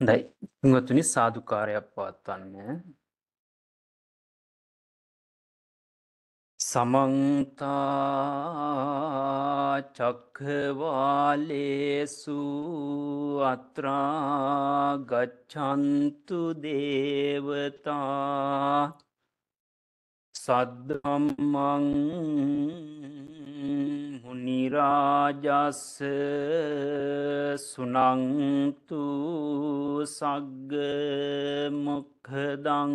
හොඳයි. තුන්වතුනි සාදුකාරයක් පවත්වන්න. සමන්ත චක්ඛවාලේසු අත්‍රා ගච්ඡන්තු දේවතා සද්ධම්මං නිරාජස්ස සුනංතු සග්ග මොක්හදං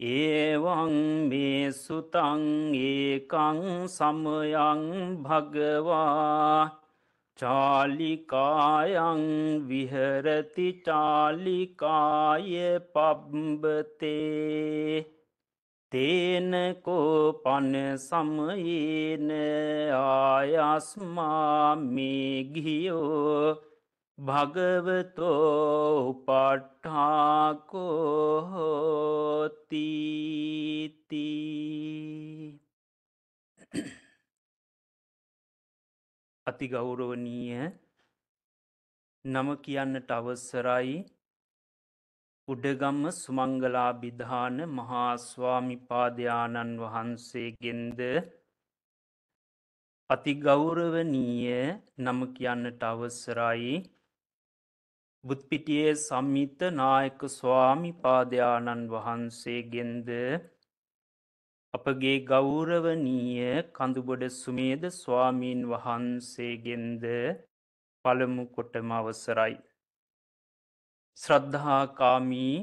ඒවං මේ සුතං ඒකං සමයං භගවා චාලිකායං විහරති චාලිකාය පබ්බතේ තේනකෝ පන සමයේන ආයස්මා මේ ගියෝ භගවතෝ උපට්ඨාකෝහෝතීති අතිගෞරවනීය නම කියන්නට අවස්සරයි උඩගම්ම සුමංගලා බිධාන මහාස්වාමිපාදයාණන් වහන්සේගෙන්ද අතිගෞරවනීය නම කියන්නට අවස්සරයි බුත්පිටියේ සම්මිත නායක ස්වාමි පාදයාණන් වහන්සේගෙන්ද අපගේ ගෞරවනීය කඳුබොඩ සුමේද ස්වාමීන් වහන්සේගෙන්ද පළමු කොටම අවසරයි. ශ්‍රද්ධහාකාමී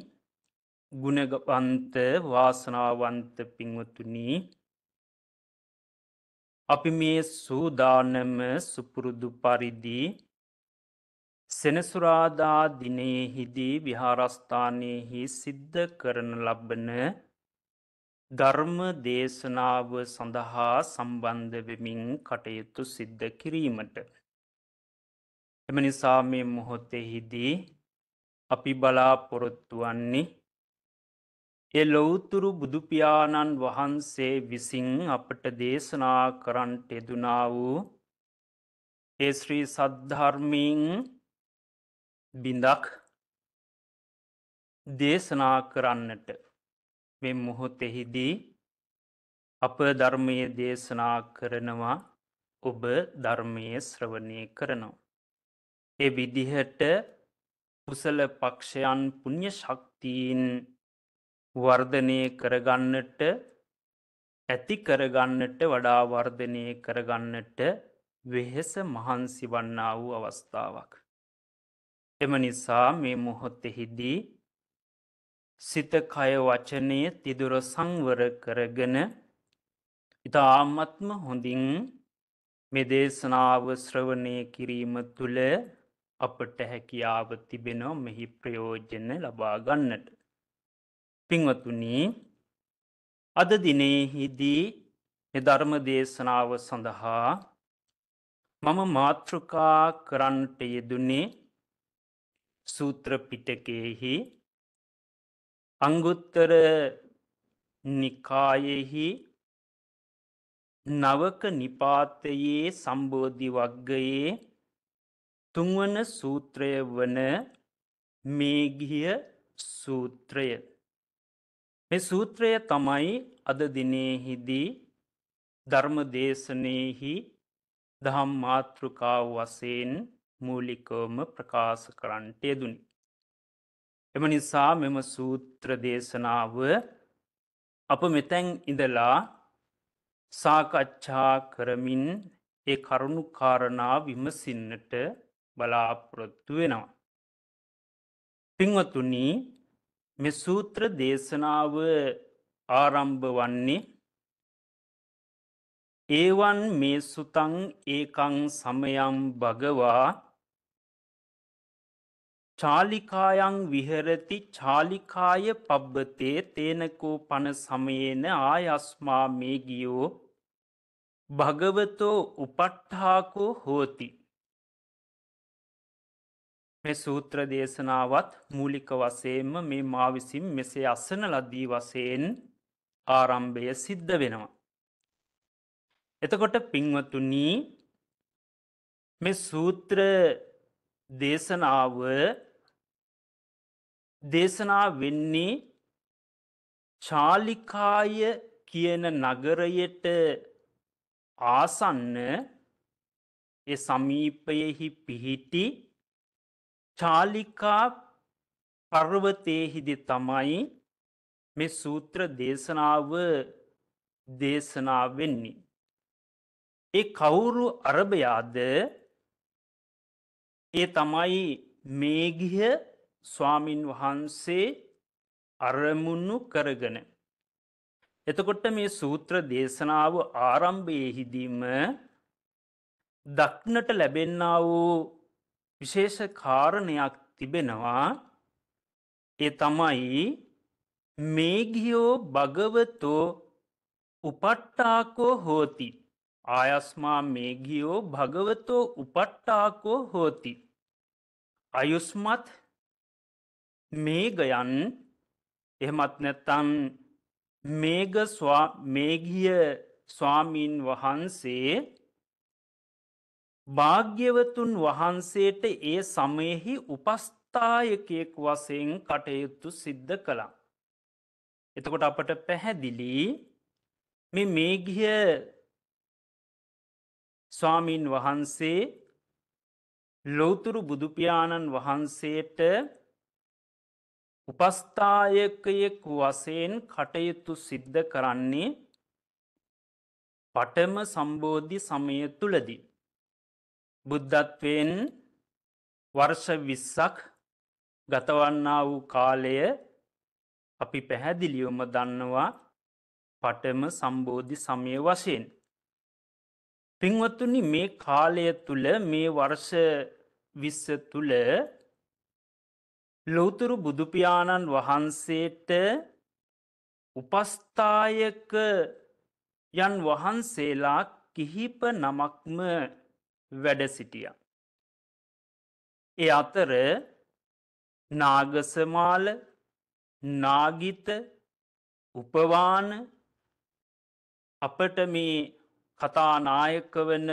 ගුණගවන්ත වාසනාවන්ත පින්වතුනී අපි මේ සූදානම සුපුරුදු පරිදි සෙනසුරාදා දිනයහිදී විහාරස්ථානයහි සිද්ධ කරන ලබන ධර්ම දේශනාව සඳහා සම්බන්ධ වෙමින් කටයුතු සිද්ධ කිරීමට. එම නිසා මේ මොහොතෙහිදී අපි බලාපොරොත්තුවන්නේ එ ලොවතුරු බුදුපාණන් වහන්සේ විසින් අපට දේශනා කරන්ට එදුනා වූ ඒ ශ්‍රී සද්ධර්මීන් බිඳක් දේශනා කරන්නට මෙ මුහොතෙහිදී අප ධර්මය දේශනා කරනවා ඔබ ධර්මය ශ්‍රවණය කරනවා. එ විදිහට කුසල පක්ෂයන් පුුණ්්‍ය ශක්තිීන් වර්ධනය කරගන්නට ඇති කරගන්නට වඩා වර්ධනය කරගන්නට වෙහෙස මහන්සි වන්නා වූ අවස්ථාවක්. එම නිසා මේ මොහොත්තෙහිදී සිතකය වචනය තිදුර සංවර කරගෙන ඉතාමත්ම හොඳින් මෙදේශනාව ශ්‍රවණය කිරීම තුළ අපට හැකියාව තිබෙනෝ මෙහි ප්‍රයෝජන ලබාගන්නට. පිංවතුනී අද දිනෙහිදී එධර්ම දේශනාව සඳහා මම මාතෘකා කරන්නට යෙදුනේ සූත්‍ර පිටකයෙහි අංගුත්තර නිකායෙහි නවක නිපාතයේ සම්බෝධි වග්ගයේ තුන්වන සූත්‍රය වන මේගිය සූත්‍රය. මේ සූත්‍රය තමයි අද දිනයහිදී ධර්ම දේශනයහි දහම් මාතෘකාව වසයෙන් මූලිකවම ප්‍රකාශ කරන්නට යෙදුනි. එම නිසා මෙම සූත්‍ර දේශනාව අප මෙතැන් ඉඳලා සාකච්ඡා කරමින් ඒ කරුණු කාරණා විමසින්නට බලාපොරොත්තු වෙනවා. පින්වතුනී මෙ සූත්‍ර දේශනාව ආරම්භ වන්නේ ඒවන් මේ සුතං ඒකං සමයම් භගවා චාලිකායන් විහරති චාලිකාය පබ්බතේ තේනකෝ පන සමයේන ආයස්මා මේ ගියෝ භගවතෝ උපට්ඨාකෝ හෝති. මේ සූත්‍ර දේශනාවත් මූලික වසයෙන්ම මේ මා විසින් මෙසේ අසන ලද්දී වසයෙන් ආරම්භය සිද්ධ වෙනවා. එතකොට පින්වතුනී මේ සූත්‍ර දේශනාව දේශනා වෙන්නේ චාලිකාය කියන නගරයට ආසන්න ඒ සමීපයෙහි පිහිටි චාලිකා පර්වතයහිදි තමයි මේ සූත්‍ර දේශනාව දේශනා වෙන්නේ. ඒ කවුරු අරභයාද ඒ තමයි මේගිහ ස්වාමින් වහන්සේ අරමුණු කරගන. එතකොට මේ සූත්‍ර දේශනාව ආරම්භයහිදීම දක්නට ලැබෙන්න වූ විශේෂ කාරණයක් තිබෙනවා ඒ තමයි මේගියෝ භගවතෝ උපට්ටාකෝ හෝති ආයස්මා මේගියෝ භගවතෝ උපට්ටාකෝ හෝති අයුස්මත් මේගයන් එහෙමත් නැත්තන් මේග මේගිය ස්වාමීන් වහන්සේ භාග්‍යවතුන් වහන්සේට ඒ සමයෙහි උපස්ථායකයෙක් වසයෙන් කටයුත්තු සිද්ධ කළා. එතකොට අපට පැහැදිලි මේ මේගිය ස්වාමීන් වහන්සේ ලොවතුරු බුදුපාණන් වහන්සේට උපස්ථායකයෙක් වසයෙන් කටයුතු සිද්ධ කරන්නේ පටම සම්බෝධි සමය තුළදී. බුද්ධත්වයෙන් වර්ෂ විස්සක් ගතවන්නා වූ කාලය අපි පැහැදිලියොම දන්නවා පටම සම්බෝධි සමය වශයෙන්. පින්වත්තුනි මේ කාලය තුළ මේ වර්ෂ විස්ස තුළ ලොවතුරු බුදුපියාණන් වහන්සේට උපස්ථායක යන් වහන්සේලා කිහිප නමක්ම වැඩ සිටිය. ඒ අතර නාගසමාල නාගිත උපවාන අපට මේ කතානායක වන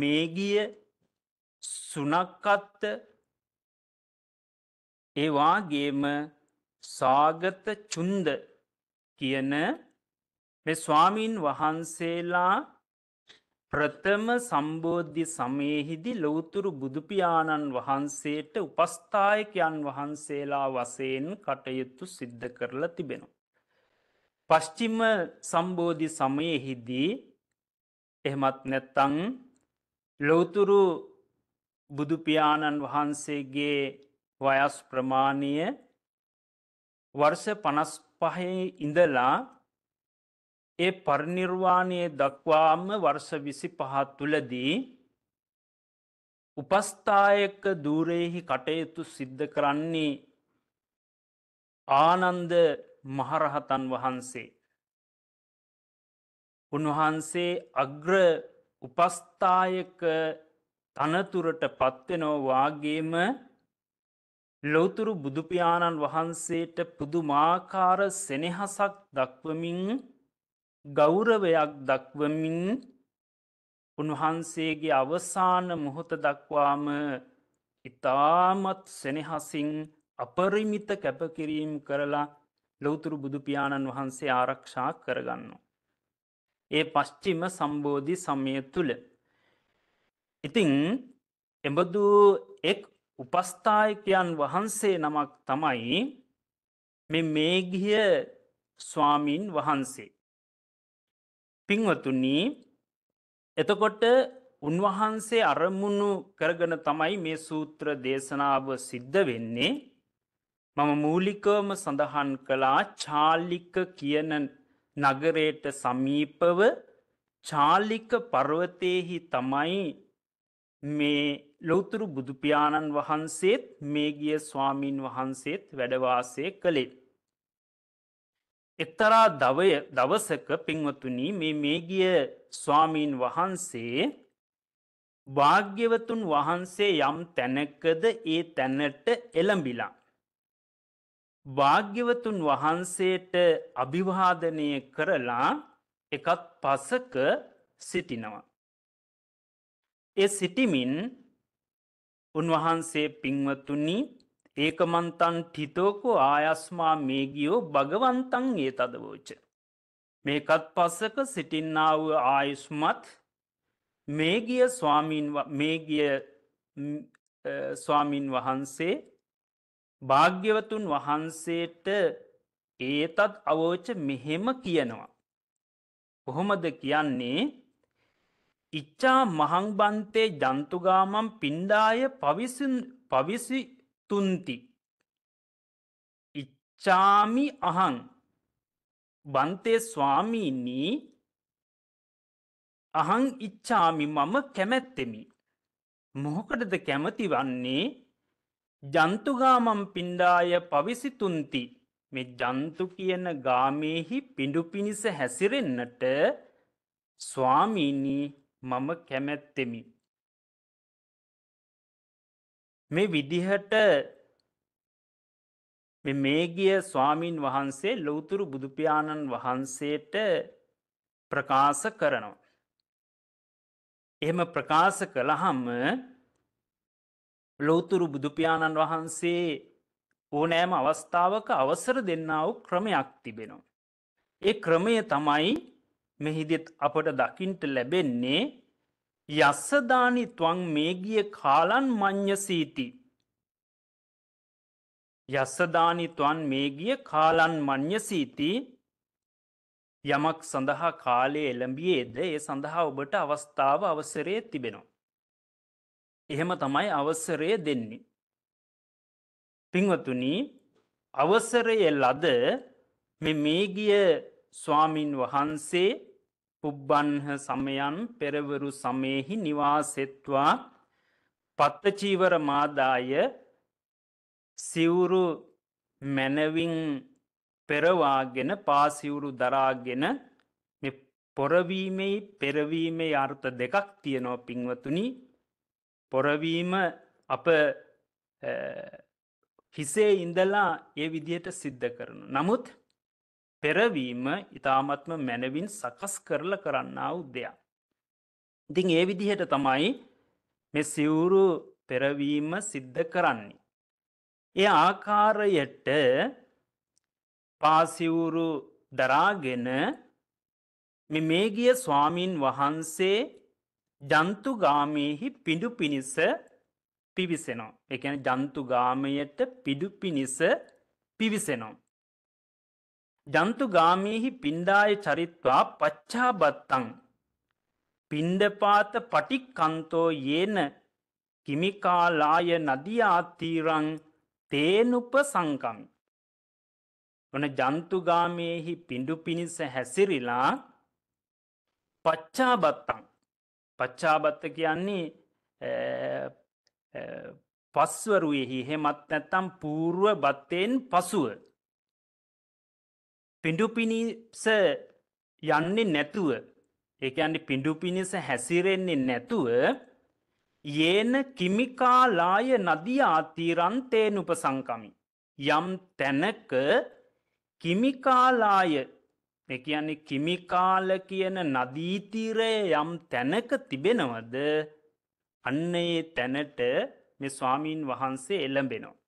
මේගිය සුනක්කත්ත ඒවාගේම සාගත චුන්ද කියන ස්වාමීන් වහන්සේලා ප්‍රථම සම්බෝධ්‍ය සමයහිදි ලොවතුරු බුදුපාණන් වහන්සේට උපස්ථායකයන් වහන්සේලා වසයෙන් කටයුතු සිද්ධ කරලා තිබෙනවා. පශ්චිම සම්බෝධි සමයහිදී එහෙමත් නැත්තං ලොවතුරු බුදුපාණන් වහන්සේගේ වයස් ප්‍රමාණය වර්ෂ පනස් පහේ ඉඳලා ඒ පරිනිර්වාණය දක්වාම වර්ෂ විසි පහත් තුළදී උපස්ථායක දූරයෙහි කටයුතු සිද්ධ කරන්නේ ආනන්ද මහරහතන් වහන්සේ. උන්වහන්සේ අග්‍ර උපස්ථායක තනතුරට පත්වෙනෝවාගේම ලොවතුරු බුදුපියාණන් වහන්සේට පුදුමාකාර සෙනෙහසක් දක්වමින් ගෞරවයක් දක්වමින් උන්වහන්සේගේ අවසාන මොහොත දක්වාම ඉතාමත් සෙනෙහසින් අපරිමිත කැපකිරීම් කරලා ලොවතුරු බුදුපියාණන් වහන්සේ ආරක්ෂා කරගන්න. ඒ පශ්චිම සම්බෝධි සමය තුළ. ඉතිං එබඳු එක් උපස්ථායකයන් වහන්සේ නමක් තමයි මෙ මේගිය ස්වාමීන් වහන්සේ. පින්වතුන්නේ එතකොට උන්වහන්සේ අරමුණු කරගන තමයි මේ සූත්‍ර දේශනාව සිද්ධ වෙන්නේ මම මූලිකවම සඳහන් කළා චාල්ලික කියන නගරයට සමීපව චාල්ලික පර්වතයෙහි තමයි මේ ලොවතුරු බුදුපාණන් වහන්සේත් මේ ගිය ස්වාමීන් වහන්සේත් වැඩවාසය කළේ. එක්තරා දවය දවසක පින්වතුනී මේ මේගිය ස්වාමීන් වහන්සේ භාග්‍යවතුන් වහන්සේ යම් තැනකද ඒ තැනට එළඹිලා. භාග්‍යවතුන් වහන්සේට අභිවාදනය කරලා එකත් පසක සිටිනවා. ඒ සිටිමින් උන්වහන්සේ පින්වතුනි ඒකමන්තන් ටිතෝකෝ ආයස්මා මේ ගියෝ භගවන්තන් ඒ තදවෝච. මේකත් පස්සක සිටින්නාව ආයුෂ්මත් මේගිය මේගිය ස්වාමීන් වහන්සේ භාග්‍යවතුන් වහන්සේට ඒතත් අවෝච මෙහෙම කියනවා. කොහොමද කියන්නේ ඉච්චා මහංබන්තේ ජන්තුගාමම් පින්ඩාය පවිසි තුන්ති. ඉච්චාමි අහං බන්තේ ස්වාමීනී අහං ඉච්චාමි මම කැමැත්තෙමි. මොහොකටද කැමති වන්නේ ජන්තුගාමම් පින්ඩාය පවිසිතුන්ති මෙ ජන්තු කියන ගාමයෙහි පිඩු පිණිස හැසිරෙන්නට ස්වාමීනී මම කැමැත්තෙමි. මේ විදිහට මේ ගිය ස්වාමීන් වහන්සේ ලොවතුරු බුදුපාණන් වහන්සේට ප්‍රකාශ කරනවා. එහෙම ප්‍රකාශ කළහම ලොවතුරු බුදුපාණන් වහන්සේ ඕනෑම අවස්ථාවක අවසර දෙන්නාව ක්‍රමයක් තිබෙනවා. ඒ ක්‍රමය තමයි මෙහිදෙත් අපට දකිින්ට ලැබෙන්නේ යස්සදානි තුවන් මේ ගිය කාලන් මං්්‍යසීති. යස්සදානි තුවන් මේ ගිය කාලන් මං්්‍යසීති යමක් සඳහා කාලය එළඹියේද ඒ සඳහා ඔබට අවස්ථාව අවසරය තිබෙනවා. එහෙම තමයි අවසරය දෙන්නේ. පින්වතුනි අවසරය ලද මෙ මේගිය ස්වාමින් වහන්සේ පුබ්බන්හ සමයන් පෙරවරු සමයෙහි නිවාසෙත්වා පත්තචීවර මාදාය සිවුරු මැනවින් පෙරවාගෙන පාසිවුරු දරාගෙන පොරවීමයි පෙරවීමේ අර්ථ දෙකක් තියෙනෝ පින්වතුනි පොරවීම අප හිසේ ඉඳලා ඒ විදියට සිද්ධ කරනු. නමුත් පෙරවීම ඉතාමත්ම මැනවින් සකස් කරල කරන්නාව දෙයක්. ඉතිං ඒ විදිහට තමයි මෙ සිවුරු පෙරවීම සිද්ධ කරන්නේ. ඒ ආකාරයට පාසිවුරු දරාගෙන මේගිය ස්වාමීන් වහන්සේ ජන්තුගාමයෙහි පිඩු පිණිස පිවිසෙනවා. එකන ජන්තුගාමයට පිඩු පිණිස පිවිසෙනවා. ජන්තු ගාමීහි පින්ඩාය චරිත්වා පච්චාබත්තං පින්ඩපාත පටික්කන්තෝ යේන කිමිකාලාය නදියාත්තීරං තේනුප සංකමි. වන ජන්තුගාමයෙහි පිඩු පිණිස හැසිරිලා පච්චාබත්තං පච්චාබත්ත කියන්නේ පස්වරුයෙහි හෙමත් නැත්තම් පූර්ුව බත්තයෙන් පසුව පිඩු පිණිස යන්නේ නැතුව ඒකන්න පිඩු පිණිස හැසිරෙන්නේ නැතුව ඒන කිමිකාලාය නදිය අතීරන්තේනුප සංකමි. යම් තැනක කිමිකාලාය කියන්නේ කිමිකාල කියන නදීතීරය යම් තැනක තිබෙනවද අන්න ඒ තැනට මේ ස්වාමීන් වහන්සේ එළඹෙනවා.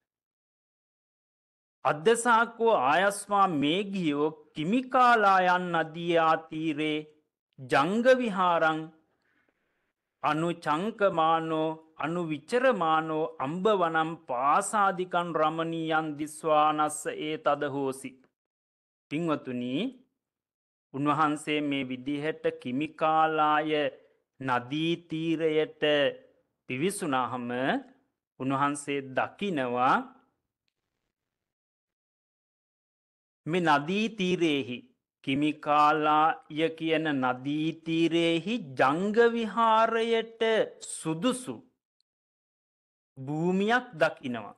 අද්දසාක්කෝ ආයස්වා මේ ගියෝ කිමිකාලායන් අදියාතීරේ ජංගවිහාරං අනු චංකමානෝ අනු විචරමානෝ අම්භවනම් පාසාධිකන් රමණීයන් දිස්වානස්ස ඒ තදහෝසි. පින්වතුනී උන්වහන්සේ මේ විදිහට කිමිකාලාය නදීතීරයට පිවිසුනහම උන්වහන්සේ දකිනවා මෙ නදීතීරයෙහි කිමිකාලාය කියන නදීතීරයෙහි ජංගවිහාරයට සුදුසු භූමියක් දකිනවා.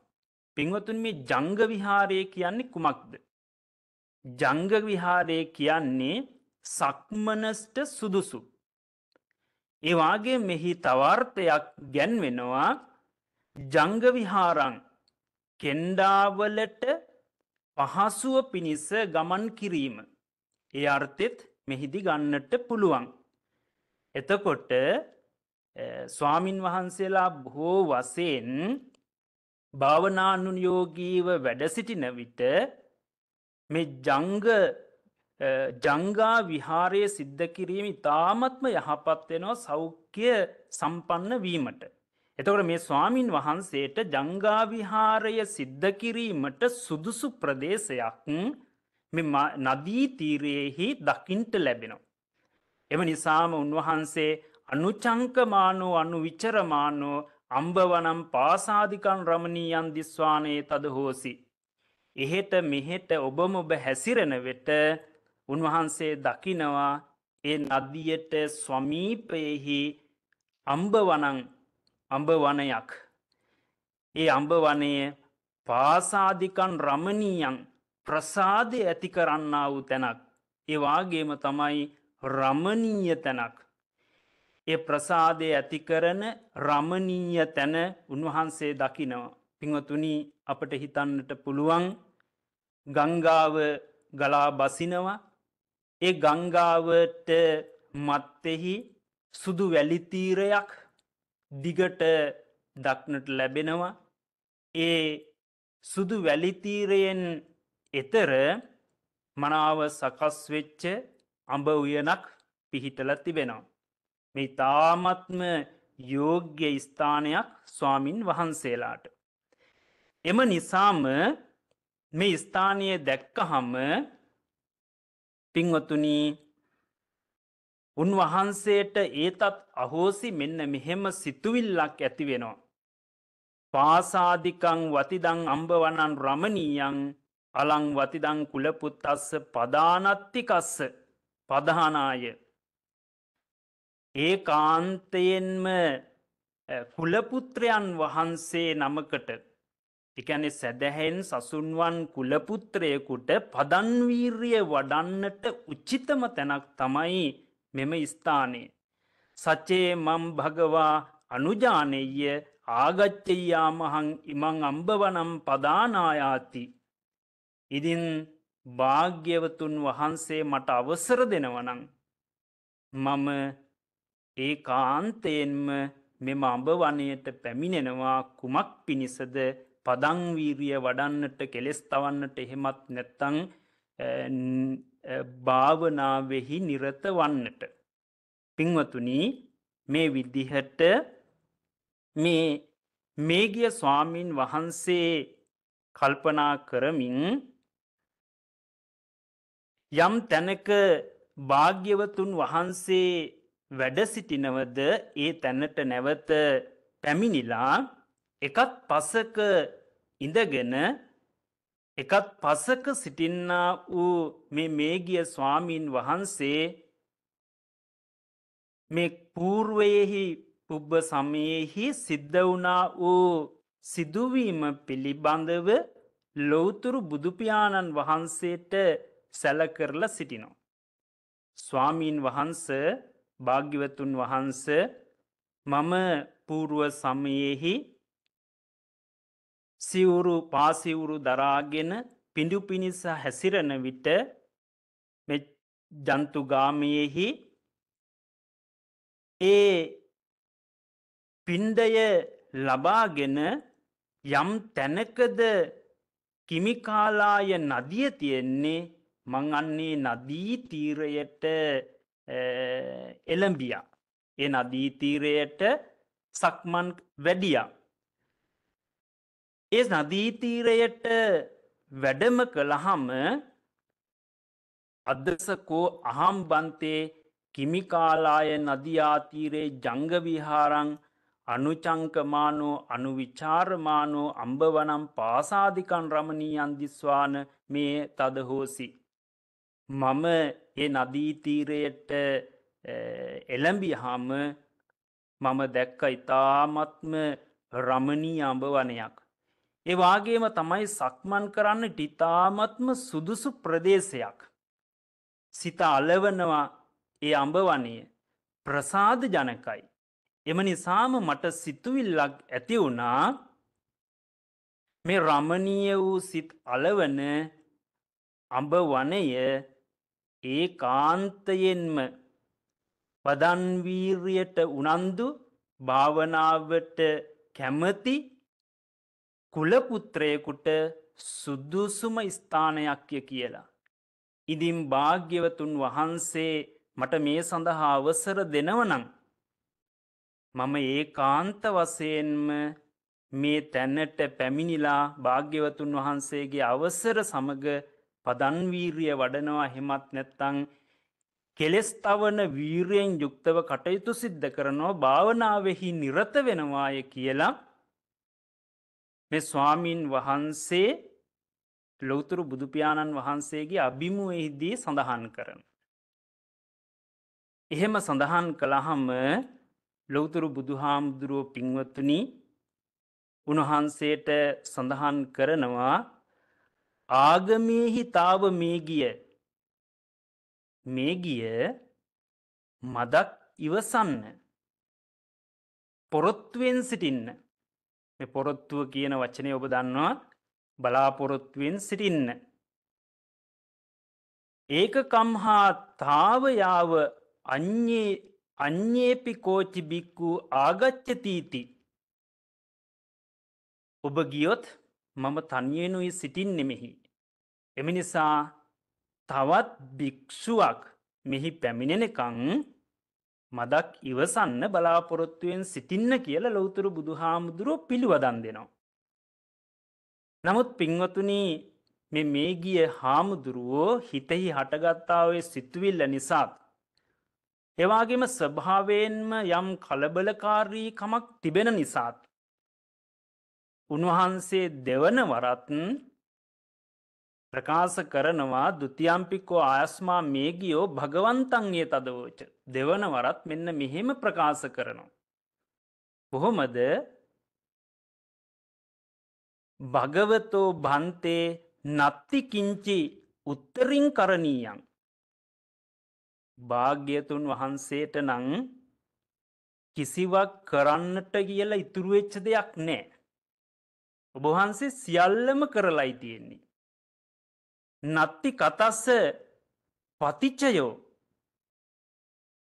පින්වතුන් මේ ජංගවිහාරය කියන්නේ කුමක්ද. ජංගවිහාරය කියන්නේ සක්මනස්ට සුදුසු. ඒවාගේ මෙහි තවර්ථයක් ගැන්වෙනවා ජංගවිහාරං කෙන්ඩාවලට පහසුව පිණිස ගමන් කිරීම. ඒ අර්ථෙත් මෙහිදි ගන්නට පුළුවන්. එතකොට ස්වාමින් වහන්සේලා බොහෝ වසයෙන් භාවනානුයෝගීව වැඩසිටින විට මේ ජංග ජංගා විහාරය සිද්ධ කිරීම ඉතාමත්ම යහපත්වෙනවා සෞඛ්‍ය සම්පන්න වීමට. එතකොට මේ ස්වාමින් වහන්සේට ජංගාවිහාරය සිද්ධ කිරීමට සුදුසු ප්‍රදේශයක් නදී තීරයෙහි දකිින්ට ලැබෙනවා. එම නිසාම උන්වහන්සේ අනුචංකමානෝ අනු විචරමානෝ අම්භවනම් පාසාධිකන් රමණීයන් දිස්වානයේ තද හෝසි. එහෙට මෙහෙට ඔබම ඔබ හැසිරෙන වෙට උන්වහන්සේ දකිනවා ඒ නදියට ස්වමීපයෙහි අම්භවනං අඹ වනයක්. ඒ අඹ වනය පාසාධිකන් රමණීයන් ප්‍රසාදය ඇති කරන්නා වූ තැනක්. ඒවාගේම තමයි රමණීය තැනක්. ඒ ප්‍රසාදය ඇති කරන රමණීය තැන උන්වහන්සේ දකිනවා. පිංවතුනී අපට හිතන්නට පුළුවන් ගංගාව ගලා බසිනවා ඒ ගංගාවට මත්තෙහි සුදු වැලිතීරයක් දිගට දක්නට ලැබෙනවා ඒ සුදු වැලිතීරයෙන් එතර මනාව සකස්වෙච්ච අඹ උයනක් පිහිටල තිබෙනවා. මේ තාමත්ම යෝග්‍ය ස්ථානයක් ස්වාමින් වහන්සේලාට. එම නිසාම මේ ස්ථානය දැක්කහම පින්වතුනී උන්වහන්සේට ඒතත් අහෝසි මෙන්න මෙහෙම සිතුවිල්ලක් ඇතිවෙනවා. පාසාධිකං වතිදං අම්භවනන් රමණීයන් අලං වතිදං කුලපුත් අස්ස පදානත්තිකස්ස පදහනාය. ඒ කාන්තයෙන්ම කුලපුත්‍රයන් වහන්සේ නමකට එකැනෙ සැදැහෙන් සසුන්වන් කුලපුත්‍රයකුට පදන්වීර්ය වඩන්නට උච්චිතම තැනක් තමයි මෙම ස්ථානයේ. සචේ මම් භගවා අනුජානෙය ආගච්චයාමහං ඉමං අම්භවනම් පදානායාති. ඉදින් භාග්‍යවතුන් වහන්සේ මට අවසර දෙනවනං. මම ඒ කාන්තයෙන්ම මෙම අඹවනයට පැමිණෙනවා කුමක් පිණිසද පදංවීරිය වඩන්නට කෙලෙස් තවන්නට එහෙමත් නැත්තං භාවනාවෙහි නිරත වන්නට. පින්වතුනි මේ විදිහට මේ මේගිය ස්වාමීන් වහන්සේ කල්පනා කරමින් යම් තැනක භාග්‍යවතුන් වහන්සේ වැඩසිටිනවද ඒ තැනට නැවත පැමිණිලා එකත් පසක ඉඳගෙන එකත් පසක සිටින්නා වූ මේ මේගිය ස්වාමීන් වහන්සේ මේ පූර්වයෙහි පුබ්බ සමයෙහි සිද්ධ වුණා වූ සිදුවීම පිළිබඳව ලොවතුරු බුදුපාණන් වහන්සේට සැල කරලා සිටිනවා. ස්වාමීන් වහන්ස භාග්‍යවතුන් වහන්ස මම පූර්ුව සමයෙහි සිවුරු පාසිවුරු දරාගෙන පිඩු පිණිස හැසිරණ විට ජන්තුගාමයෙහි ඒ පින්ඩය ලබාගෙන යම් තැනකද කිමිකාලාය නදිය තියෙන්නේ මං අන්නේ නදී තීරයට එළඹිය. එ නදී තීරයට සක්මන් වැඩියා. ඒ නදීතීරයට වැඩම කළහම අදසකෝ අහම්බන්තේ කිමිකාලාය නදියාතීරේ ජංගවිහාරං අනුචංකමානෝ අනුවිචාර්මානෝ අම්භවනම් පාසාධිකන් රමණී අන්දිස්වාන මේ තදහෝසි. මම ඒ නදීතීරයට එළඹිහාම මම දැක්ක ඉතාමත්ම රමණී අඹවනයක්. ඒ වාගේම තමයි සක්මන් කරන්න ටිතාමත්ම සුදුසු ප්‍රදේශයක්. සිත අලවනවා ඒ අඹවනය ප්‍රසාද ජනකයි. එම නිසාම මට සිතුවිල්ලක් ඇති වුණා මේ රමණීය වූ සිත් අලවන අඹ වනය ඒ කාන්තයෙන්ම පදන්වීර්යට උනන්දු භාවනාවට කැමති කුලපුත්‍රයෙකුට සුද්දුසුම ස්ථානයක්ය කියලා. ඉදින් භාග්‍යවතුන් වහන්සේ මට මේ සඳහා අවසර දෙනවනම්. මම ඒ කාන්ත වසයෙන්ම මේ තැන්නට පැමිණිලා භාග්‍යවතුන් වහන්සේගේ අවසර සමග පදන්වීරිය වඩනවා හෙමත් නැත්තං කෙලෙස්තවන වීරයෙන් යුක්තව කටයුතු සිද්ධ කරනවා භාවනාවෙහි නිරත වෙනවාය කියලා මේ ස්වාමීන් වහන්සේ ලොවතුරු බුදුපාණන් වහන්සේගේ අභිමුවහිදී සඳහන් කරන. එහෙම සඳහන් කළහම ලොවතුරු බුදුහාමුදුරුවෝ පින්වත්තුනි උණහන්සේට සඳහන් කරනවා ආගමයහි තාව මේ ගිය මේ ගිය මදක් ඉවසන්න පොරොත්තුවෙන් සිටින්න පොරොත්තුව කියන වචනය ඔබ දන්නවත් බලාපොරොත්තුවෙන් සිටින්න. ඒක කම්හා තාවයාව අන්නේ අන්නේපි කෝචි බික්කු ආගච්චතීති. ඔබ ගියොත් මම තනියනුයි සිටින් නෙමෙහි. එමනිසා තවත් භික්ෂුවක් මෙහි පැමිණෙනකං මදක් ඉවසන්න බලාපොරොත්තුවෙන් සිටින්න කියල ලොවතුරු බුදුහාමුදුරුව පිළිවදන් දෙනවා. නමුත් පින්වතුනී මේ ගිය හාමුදුරුවෝ හිතෙහි හටගත්තාවේ සිතුවිල්ල නිසාත්. එවාගේම ස්වභාවයෙන්ම යම් කලබලකාරී කමක් තිබෙන නිසාත්. උන්වහන්සේ දෙවන වරත්න් ප්‍රකාශ කරනවා දුතියම්පිකෝ ආයස්මා මේ ගියෝ භගවන්තන්ගේ තදවෝච දෙවන වරත් මෙන්න මෙහෙම ප්‍රකාශ කරනවා. බොහොමද භගවතෝ භන්තේ නත්තිකිංචි උත්තරින් කරණීයන්. භාග්‍යතුන් වහන්සේට නං කිසිවක් කරන්නට කියලා ඉතුරුවෙච්ච දෙයක් නෑ. ඔබහන්සේ සියල්ලම කරලායි තියෙන්නේ. නත්ති කතස්ස පතිච්චයෝ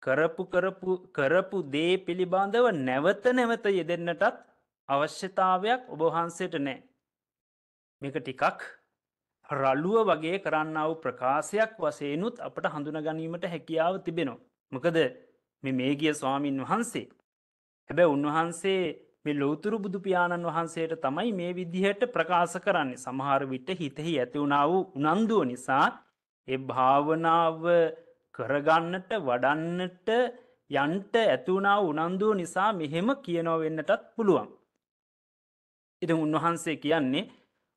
කරපු කරපු කරපු දේ පිළිබඳව නැවත නැවත යෙදෙන්නටත් අවශ්‍යතාවයක් ඔබහන්සේට නෑ. මේක ටිකක් රළුව වගේ කරන්න වූ ප්‍රකාශයක් වසයනුත් අපට හඳුන ගැනීමට හැකියාව තිබෙනවා. මොකද මේ මේ ගිය ස්වාමීන් වහන්සේ. හැබැ උන්වහන්සේ මේ ලොවතුරු බුදුපියාණන් වහන්සේට තමයි මේ විදිහට ප්‍රකාශ කරන්නේ සමහර විට හිතෙහි ඇතිවුණා වූ උනන්දුව නිසා ඒ භාවනාව කරගන්නට වඩන්නට යන්ට ඇතිවුණා උනන්දුව නිසා මෙහෙම කියනව වෙන්නටත් පුළුවන්. ඉති උන්වහන්සේ කියන්නේ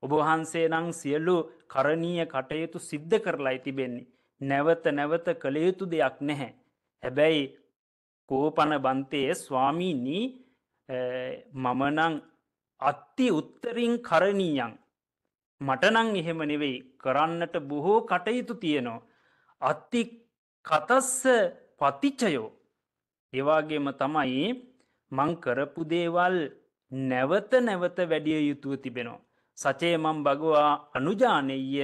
ඔබවහන්සේ නං සියල්ලු කරණීය කටයුතු සිද්ධ කරලායි තිබෙන්නේ. නැවත නැවත කළයුතු දෙයක් නැහැ. හැබැයි කෝපන බන්තයේ ස්වාමීනී මමනං අත්ති උත්තරින් කරණීයන් මටනං එහෙම නෙවෙයි කරන්නට බොහෝ කටයුතු තියෙනවා. අත්ති කතස්ස පතිච්චයෝ ඒවාගේම තමයි මං කරපු දේවල් නැවත නැවත වැඩිය යුතුව තිබෙනවා. සචේ මං බගවා අනුජානෙය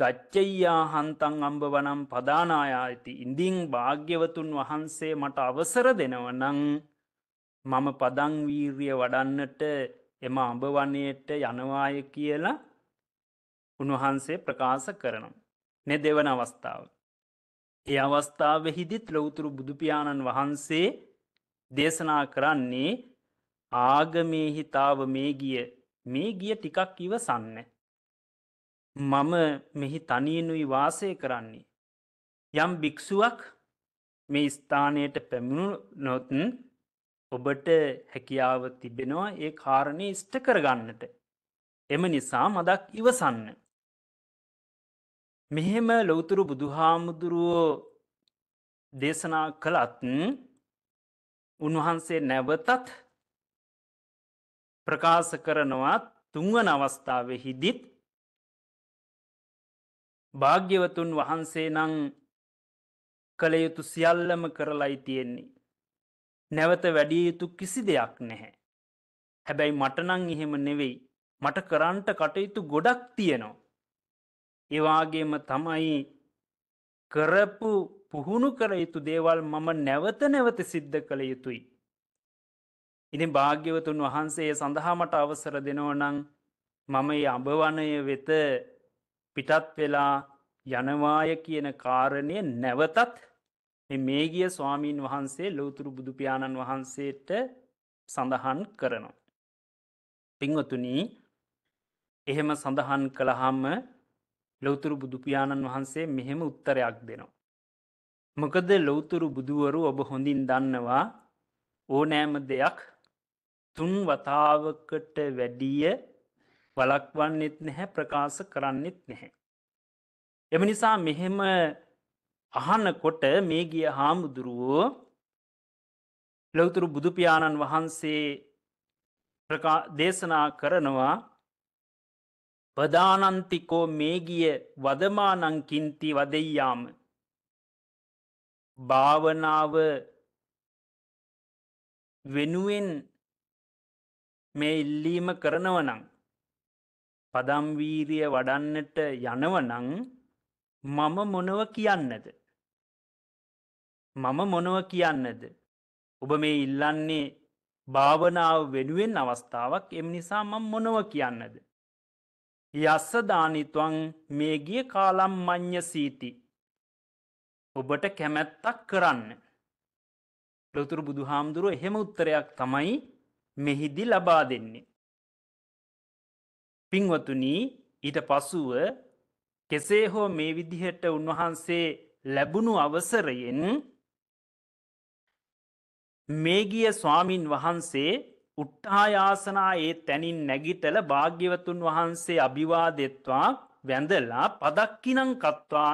ගච්චයියා හන්තන් අම්භ වනම් පදානායා ඇති ඉඳිං භාග්‍යවතුන් වහන්සේ මට අවසර දෙනවනං මම පදංවීර්ය වඩන්නට එම අඹවනයට යනවාය කියලා උන්වහන්සේ ප්‍රකාශ කරනම්. නෙ දෙවන අවස්ථාව. ඒ අවස්ථාවහිදිත් ලොවතුරු බුදුපාණන් වහන්සේ දේශනා කරන්නේ ආගමේහිතාව මේ ගිය මේ ගිය ටිකක් ඉවසන්න. මම මෙහි තනියනුයි වාසය කරන්නේ. යම් භික්‍ෂුවක් මේ ස්ථානයට පැමිණු නොතුන් ඔබට හැකියාව තිබෙනවා ඒ කාරණය ඉෂ්ට කරගන්නට. එම නිසා මදක් ඉවසන්න. මෙහෙම ලොවතුරු බුදුහාමුදුරුවෝ දේශනා කළත් උන්වහන්සේ නැවතත් ප්‍රකාශ කරනවත් තුන්වන අවස්ථාව හිදිත් භාග්‍යවතුන් වහන්සේ නං කළ යුතු සියල්ලම කරලයි තියෙන්නේ. නැවත වැඩිය යුතු කිසි දෙයක් නැහැ. හැබැයි මටනං එහෙම නෙවෙයි මට කරන්ට කටයුතු ගොඩක් තියෙනවා. ඒවාගේම තමයි කරපු පුහුණු කර යුතු දේවල් මම නැවත නැවත සිද්ධ කළ යුතුයි. ඉනි භාග්‍යවතුන් වහන්සේ සඳහාමට අවසර දෙනවනං මම අභවනය වෙත පිටත් වෙලා යනවාය කියන කාරණය නැවතත් මේ ගිය ස්වාමීන් වහන්සේ ලොවතුරු බුදුපාණන් වහන්සේට සඳහන් කරනවා. පිංවතුනී එහෙම සඳහන් කළහම්ම ලොවතුරු බුදුපාණන් වහන්සේ මෙහෙම උත්තරයක් දෙනවා. මොකද ලොවතුරු බුදුවරු ඔබ හොඳින් දන්නවා ඕනෑම දෙයක් තුන් වතාවකට වැඩිය වලක්වන්නෙත් නැහැ ප්‍රකාශ කරන්නෙත් නැහැ. එම නිසා මෙහෙම අහන්නකොට මේ ගිය හාමුදුරුවෝ ලොවතුරු බුදුපියාණන් වහන්සේ දේශනා කරනවා පදානන්තිකෝ මේ ගිය වදමානංකින්ති වදෙයාම භාවනාව වෙනුවෙන් මේ ඉල්ලීම කරනවනං පදම්වීරිය වඩන්නට යනවනං මම මොනව කියන්නද මම මොනව කියන්නද. ඔබ මේ ඉල්ලන්නේ භාවනාව වෙනුවෙන් අවස්ථාවක් එම නිසා මම මොනව කියන්නද. යස්ස දානිත්වන් මේ ගිය කාලම් මං්්‍ය සීති. ඔබට කැමැත්තක් කරන්න. ලොතුරු බුදු හාමුදුරුව එහෙම උත්තරයක් තමයි මෙහිදි ලබා දෙන්නේ. පින්වතුනී ඊට පසුව කෙසේ හෝ මේ විදිහට උන්වහන්සේ ලැබුණු අවසරයෙන් මේගිය ස්වාමින් වහන්සේ උට්ටායාසනා ඒ තැනින් නැගිටල භාග්‍යවතුන් වහන්සේ අභිවාදෙත්වා වැඳල්ලා පදක්කිනං කත්වා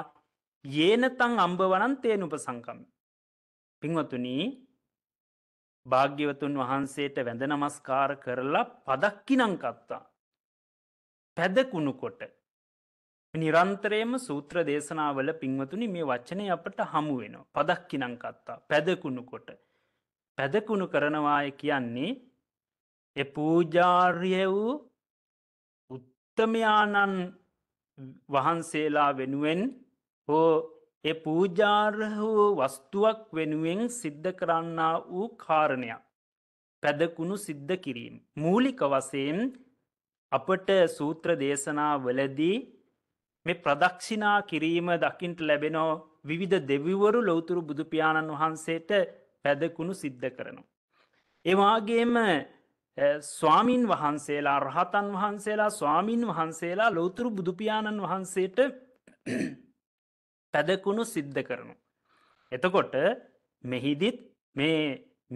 ඒනතං අම්භවනන් තේනුප සංකම්. පින්වතුනී භාග්‍යවතුන් වහන්සේට වැඳ නමස්කාර කරලා පදක්කිනං කත්තා. පැදකුණුකොට නිරන්තරයම සූත්‍ර දේශනාවල පින්වතුනි මේ වචනය අපට හමුුවෙන පදක්කිනං කත්තා පැදකුණුකොට. පැදකුණු කරනවාය කියන්නේ එ පූජාර්ය වූ උත්තමයාණන් වහන්සේලා වෙනුවෙන් හෝ එ පූජාර්හෝ වස්තුවක් වෙනුවෙන් සිද්ධ කරන්නා වූ කාරණයක් පැදකුණු සිද්ධ කිරීම. මූලික වසයෙන් අපට සූත්‍ර දේශනා වලදී මේ ප්‍රදක්ෂිනා කිරීම දකිින්ට ලැබෙනෝ විවිධ දෙවිවරු ලොවතුරු බුදුපාණන් වහන්සේට පැදකුණු සිද්ධ කරනවා. එවාගේම ස්වාමීන් වහන්සේලා රහතන් වහන්සේලා ස්වාමීන් වහන්සේලා ලෝතුරු බුදුපාණන් වහන්සේට පැදකුණු සිද්ධ කරනු. එතකොට මෙහිදිත් මේ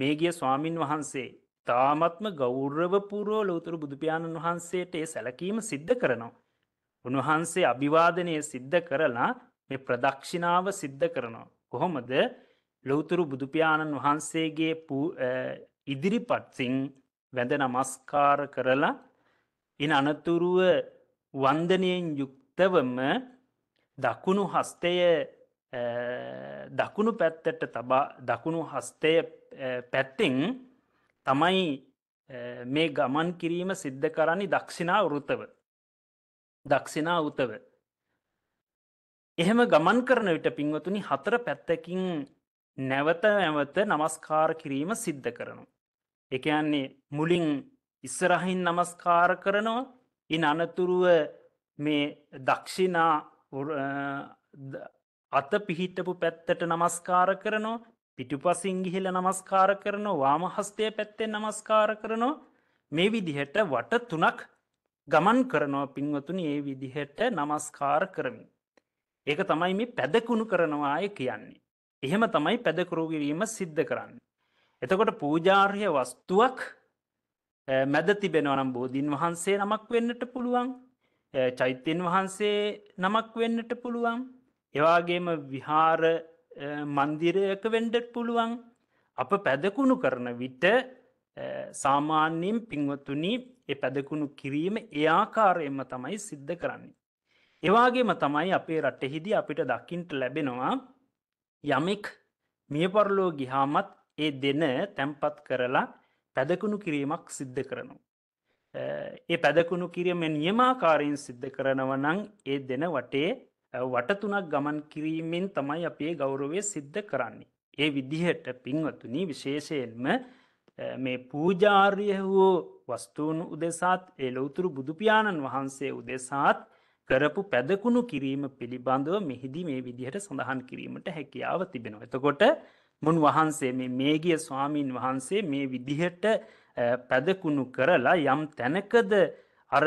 මේගිය ස්වාමීන් වහන්සේ තාමත්ම ගෞරවපුරෝ ලෝතුරු බුදුපාණන් වහන්සේට ඒ සැලකීම සිද්ධ කරනවා. උන්වහන්සේ අභිවාදනය සිද්ධ කරලා මේ ප්‍රදක්ෂිනාව සිද්ධ කරනවා. කොහොමද ලොවතුරු බුදුපාණන් වහන්සේගේ ඉදිරිපත්සිං වැඳ නමස්කාර කරලා එන අනතුරුව වන්දනයෙන් යුක්තවම දකුණු හස්තය දකුණු පැත්තට තබා දකුණු හස්තය පැත්තෙන් තමයි මේ ගමන් කිරීම සිද්ධ කරන්නේ දක්ෂිනා වෘතව දක්ෂිනා උතව එහෙම ගමන් කරන විට පින්වතුනි හතර පැත්තකින් නැවත නැවත නමස්කාර කිරීම සිද්ධ කරනවා. එකයන්නේ මුලින් ඉස්සරහින් නමස්කාර කරනවා ඉන් අනතුරුව මේ දක්ෂිනා අත පිහිටපු පැත්තට නමස්කාර කරනවා පිටුපසින් ගිහිල නමස්කාර කරනවා වාමහස්තය පැත්තෙන් නමස්කාර කරනවා මේ විදිහට වට තුනක් ගමන් කරනවා පින්වතුනි ඒ විදිහට නමස්කාර කරමින්. ඒක තමයි මේ පැදකුණු කරනවාය කියන්නේ. එහෙම තමයි පැදකරු කිරීම සිද්ධ කරන්න. එතකොට පූජාර්ය වස්තුවක් මැද තිබෙනවා නම් බෝධීන් වහන්සේ නමක් වෙන්නට පුළුවන් චෛත්‍යයන් වහන්සේ නමක් වෙන්නට පුළුවන් එවාගේම විහාර මන්දිරයක වෙන්ඩට පුළුවන් අප පැදකුණු කරන විට සාමාන්‍යයෙන් පින්වතුනි එ පැදකුණු කිරීම එයාකාරයෙන්ම තමයි සිද්ධ කරන්නේ. එවාගේම තමයි අපේ රටෙහිදී අපිට දකිින්ට ලැබෙනවා යමෙක් මියපරලෝ ගිහාමත් ඒ දෙන තැම්පත් කරලා පැදකුණු කිරීමක් සිද්ධ කරනවා. ඒ පැදකුණු කිරීම නියමාකාරයෙන් සිද්ධ කරනව නං ඒ දෙන වටේ වටතුනක් ගමන් කිරීමෙන් තමයි අපේ ගෞරවය සිද්ධ කරන්නේ. ඒ විදිහට පින්වතුනි විශේෂයෙන්ම මේ පූජාර්ය වූ වස්තුූන් උදෙසාත් එලොවතුරු බුදුපාණන් වහන්සේ උදෙසාත් කරපු පැදකුණු කිරීම පිළිබඳව මෙහිදී මේ විදිහට සඳහන් කිරීමට හැකියාව තිබෙනවා. එතකොට මුන් වහන්සේ මේගිය ස්වාමීන් වහන්සේ මේ විදිහට පැදකුණු කරලා යම් තැනකද අර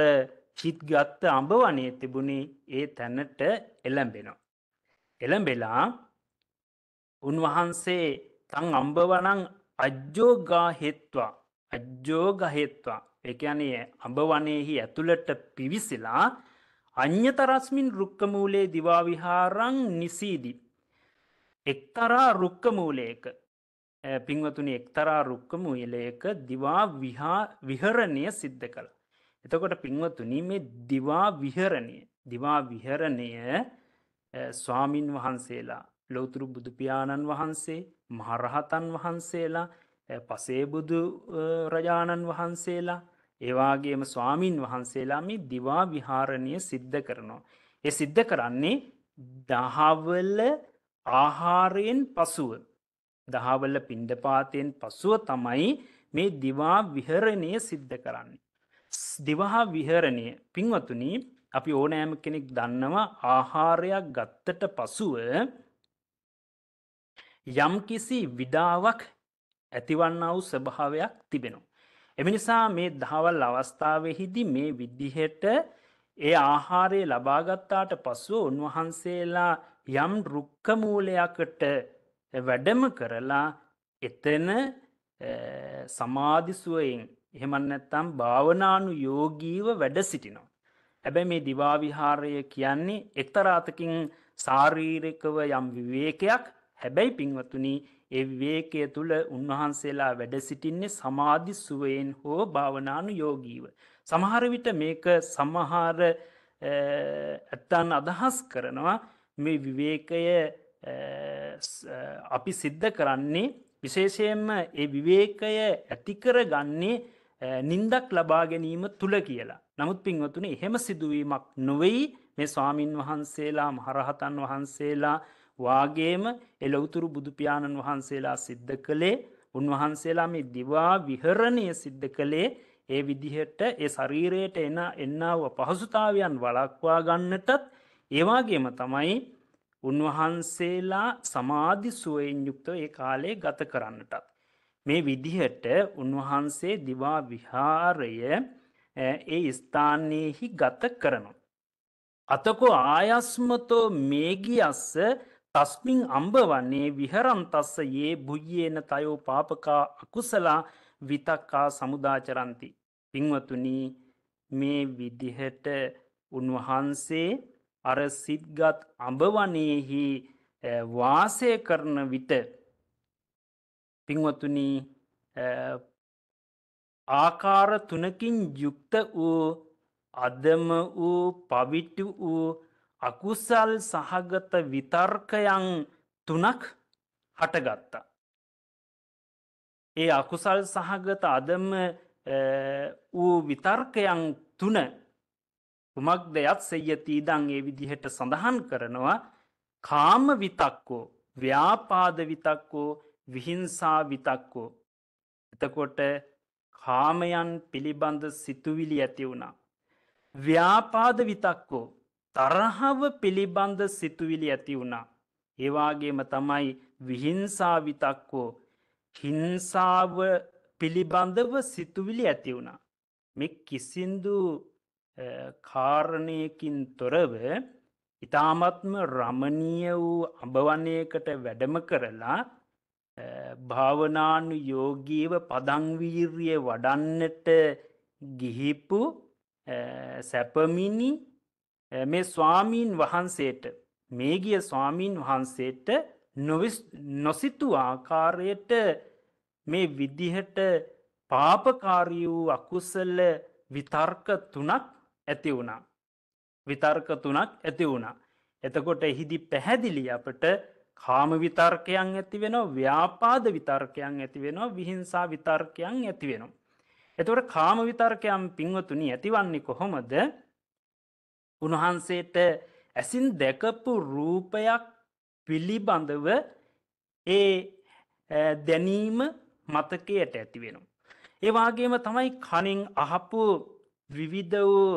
චිත්ගත්ත අඹවනේ තිබුණේ ඒ තැනට එළඹෙනවා. එළඹෙලා උන්වහන්සේ තං අම්බවනං අජ්ජෝගා හෙත්වා අජ්ජෝග හෙත්වා එකනේ අඹවනයෙහි ඇතුළට පිවිසිලා අඤ්‍යතරස්මින් රුක්කමූලේ දිවාවිහාරං නිසීදී. එක්තරා රුක්කමූලයක පින්වතුනි එක්තරා රුක්කමූලයක දිවා විහරණය සිද්ධ කළ. එතකොට පින්වතුනි මේ දිවා විහරණය දිවා විහරණය ස්වාමින් වහන්සේලා ලෝතුරු බුදුපාණන් වහන්සේ මහරහතන් වහන්සේලා පසේබුදු රජාණන් වහන්සේලා ඒවාගේම ස්වාමීන් වහන්සේලා මේ දිවා විහාරණය සිද්ධ කරනවා. එ සිද්ධ කරන්නේ දහවල ආහාරයෙන් පසුව. දහවල පිණ්ඩපාතයෙන් පසුව තමයි මේ දිවා විහරණය සිද්ධ කරන්නේ. දිවහා විහරණය පින්වතුනි අපි ඕනෑම කෙනෙක් දන්නවා ආහාරයක් ගත්තට පසුව යම්කිසි විඩාවක් ඇතිවන්න වූ ස්වභාවයක් තිබෙනවා. එමනිසා මේ දහවල් අවස්ථාවහිදි මේ විද්දිහට ඒ ආහාරය ලබාගත්තාට පසුව උන්වහන්සේලා යම් රුක්කමූලයකට වැඩම කරලා එතන සමාධිසුවයෙන් එහෙමන් නැත්තම් භාවනානු යෝගීව වැඩ සිටිනවා. ඇබැ මේ දිවාවිහාරය කියන්නේ එක්තරාතකින් සාරීරකව යම් විවේකයක් හැබැයි පින්වතුනි ඒ විවේකය තුළ උන්වහන්සේලා වැඩ සිටින්නේ සමාධි සුවයෙන් හෝ භාවනානු යෝගීව. සමහරවිට මේක සමහාර ඇත්තන් අදහස් කරනවා මේ විවේකය අපි සිද්ධ කරන්නේ විශේෂයෙන්ම ඒ විවේකය ඇතිකර ගන්නේ නින්දක් ලබා ගැනීම තුළ කියලා. නමුත් පින්වතුන එහෙම සිදුවීමක් නොවෙයි මේ ස්වාමීන් වහන්සේලා මහරහතන් වහන්සේලා වාගේම එලොවතුරු බුදුපාණන් වහන්සේලා සිද්ධ කළේ උන්වහන්සේලා මේ දිවා විහරණය සිද්ධ කළේ ඒ විදිහට ඒ ශරීරයට එන එන්නාව පහසුතාවයන් වලක්වා ගන්නටත් ඒවාගේම තමයි උන්වහන්සේලා සමාධි සුවයෙන් යුක්තව ඒ කාලේ ගත කරන්නටත්. මේ විදිහට උන්වහන්සේ දිවා විහාරය ඒ ස්ථානයෙහි ගත කරනු. අතකෝ ආයස්මතෝ මේගියස්ස තස්මින් අම්බ වන්නේ විහරන්තස්ස ඒ බුයියේන තයෝ පාපකා අකුසලා විතක්කා සමුදාචරන්ති. පින්වතුනී මේ විදිහට උන්වහන්සේ අර සිද්ගත් අඹවනයෙහි වාසය කරන විට පින්වතුනී ආකාර තුනකින් යුක්ත වූ අදම වූ පවිට්ටු වූ අකුසල් සහගත විතර්කයන් තුනක් හටගත්තා. ඒ අකුසල් සහගත අදම වූ විතර්කයන් තුන කුමක් දෙයත් සෙයති දං ඒ විදිහට සඳහන් කරනවා කාම විතක්කෝ ව්‍යාපාද විතක්කෝ විහිංසා විතක්කෝ. එතකොට කාමයන් පිළිබඳ සිතුවිලි ඇති වුණා. ව්‍යාපාද විතක්කෝ තරහව පිළිබඳ සිතුවිලි ඇති වුණා. ඒවාගේම තමයි විහිංසාවිතක්කෝ හිංසාව පිළිබඳව සිතුවිලි ඇති වුණා. මෙ කිසිදු කාරණයකින් තොරව ඉතාමත්ම රමණීය වූ අභවනයකට වැඩම කරලා භාවනානු යෝගීව පදංවීර්ය වඩන්නට ගිහිපු සැපමිනිි මේ ස්වාමීන් වහන්සේට මේ ගිය ස්වාමීන් වහන්සේට නොසිතු ආකාරයට මේ විදිහට පාපකාරී වූ අකුසල විතර්ක තුනක් ඇති වුණා. විතර්ක තුනක් ඇති වුණා. එතකොට එහිදි පැහැදිලි අපට කාම විතර්කයන් ඇති වෙනවා ව්‍යාපාද විතර්කයන් ඇති වෙනවා විහිංසා විතර්කයන් ඇති වෙනවා. එතවට කාම විතර්කයන් පින්වතුනි ඇතිවන්නේ කොහොමද උන්වහන්සේට ඇසින් දැකපු රූපයක් පිළිබඳව ඒ දැනීම මතකයට ඇතිවෙනවා. ඒවාගේම තමයි කනින් අහපු විවිධ වූ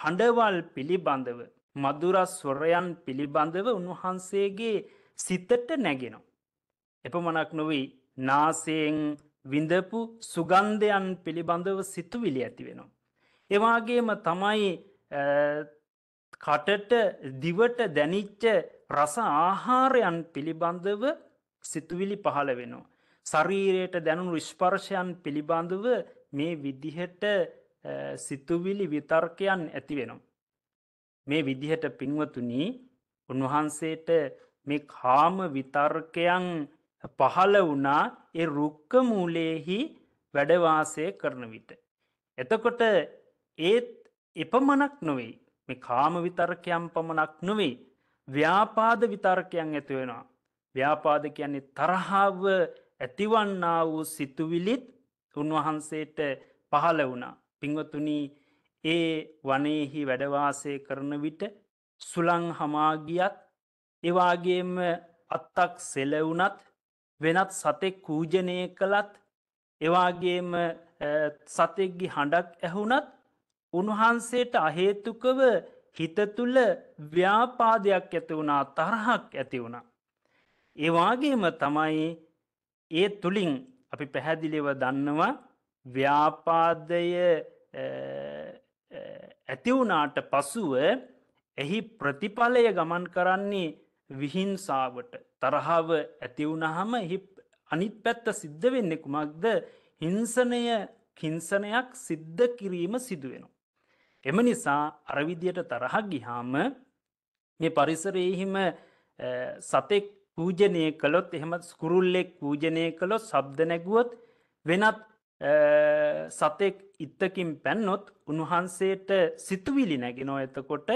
හඬවල් පිළිබඳව මදුරස්වරයන් පිළිබඳව උන්වහන්සේගේ සිතට නැගෙනවා. එපමණක් නොවී නාසයෙන් විඳපු සුගන්ධයන් පිළිබඳව සිතුවිලි ඇති වෙනවා. එවාගේම තමයි කටට දිවට දැනිච්ච රස ආහාරයන් පිළිබඳව සිතුවිලි පහළ වෙනවා. ශරීරයට දැනුණු ස්පර්ශයන් පිළිබඳව මේ විදිහට සිතුවිලි විතර්කයන් ඇති වෙනවා. මේ විදිහට පින්වතුනි උන්වහන්සේට මේ කාම විතර්කයන් පහළ වුණා ඒ රුක්ක මූලයෙහි වැඩවාසය කරන විට. එතකොට ඒත් එපමණක් නොවෙයි මේ කාම විතර්කයම් පමණක් නොවේ ව්‍යාපාද විතර්කයන් ඇතිවෙනවා. ව්‍යාපාද කියන්නේ තරහාව ඇතිවන්නා වූ සිතුවිලිත් උන්වහන්සේට පහළ වුණා. පිංවතුනී ඒ වනයෙහි වැඩවාසය කරන විට සුළං හමාගියත් එවාගේම අත්තක් සෙලවුනත් වෙනත් සතෙක් කූජනය කළත් එවාගේම සතෙක්ගි හඬක් ඇහුනත් උන්වහන්සේට අහේතුකව හිත තුළ ව්‍යාපාදයක් ඇති වුණා තරහක් ඇති වුණා. ඒවාගේම තමයි ඒ තුළින් අපි පැහැදිලිව දන්නවා ව්‍යාපාදය ඇතිවුනාට පසුව එහි ප්‍රතිඵලය ගමන් කරන්නේ විහිංසාවට තරහාව ඇතිවුණහම එහි අනිත් පැත්ත සිද්ධ වෙන්නෙකුමක්ද හිංසනය හිංසනයක් සිද්ධ කිරීම සිදුවෙනවා. එම නිසා අරවිදියට තරහක් ගිහාම මේ පරිසරයහිම සතෙක් පූජනය කළොත් එහෙමත් ස්කුරුල්ලෙක් පූජනය කළොත් සබ්ද නැගුවොත් වෙනත් සතෙක් ඉත්තකින් පැන්නොත් උන්වහන්සේට සිතුවිලි නැගෙනෝ එතකොට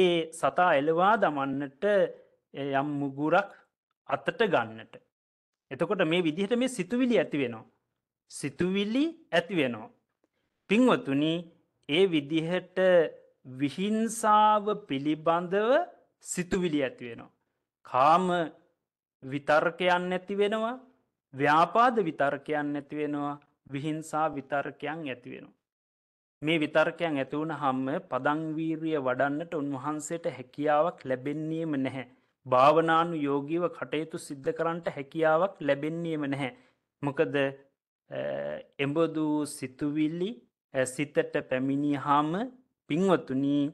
ඒ සතා එලවා දමන්නට යම් මුගුරක් අතට ගන්නට. එතකොට මේ විදිහට මේ සිතුවිලි ඇති වෙනවා. සිතුවිල්ලි ඇති වෙනවා. පින්වතුනි ඒ විදිහට විහිංසාව පිළිබඳව සිතුවිලි ඇති වෙනවා. කාම විතර්කයන් නැති වෙනවා ව්‍යාපාද විතර්කයන් නැති වෙනවා විහිංසා විතර්කයන් ඇති වෙනවා. මේ විතර්කයන් ඇති වුණ හම්ම පදංවීරිය වඩන්නට උන්වහන්සේට හැකියාවක් ලැබෙන්නේම නැහැ. භාවනානු යෝගීව කටයුතු සිද්ධ කරන්නට හැකියාවක් ලැබෙන්නේම නැහැ. මොකද එඹදූ සිතුවිල්ලි සිතට පැමිණිහාම පින්වතුනී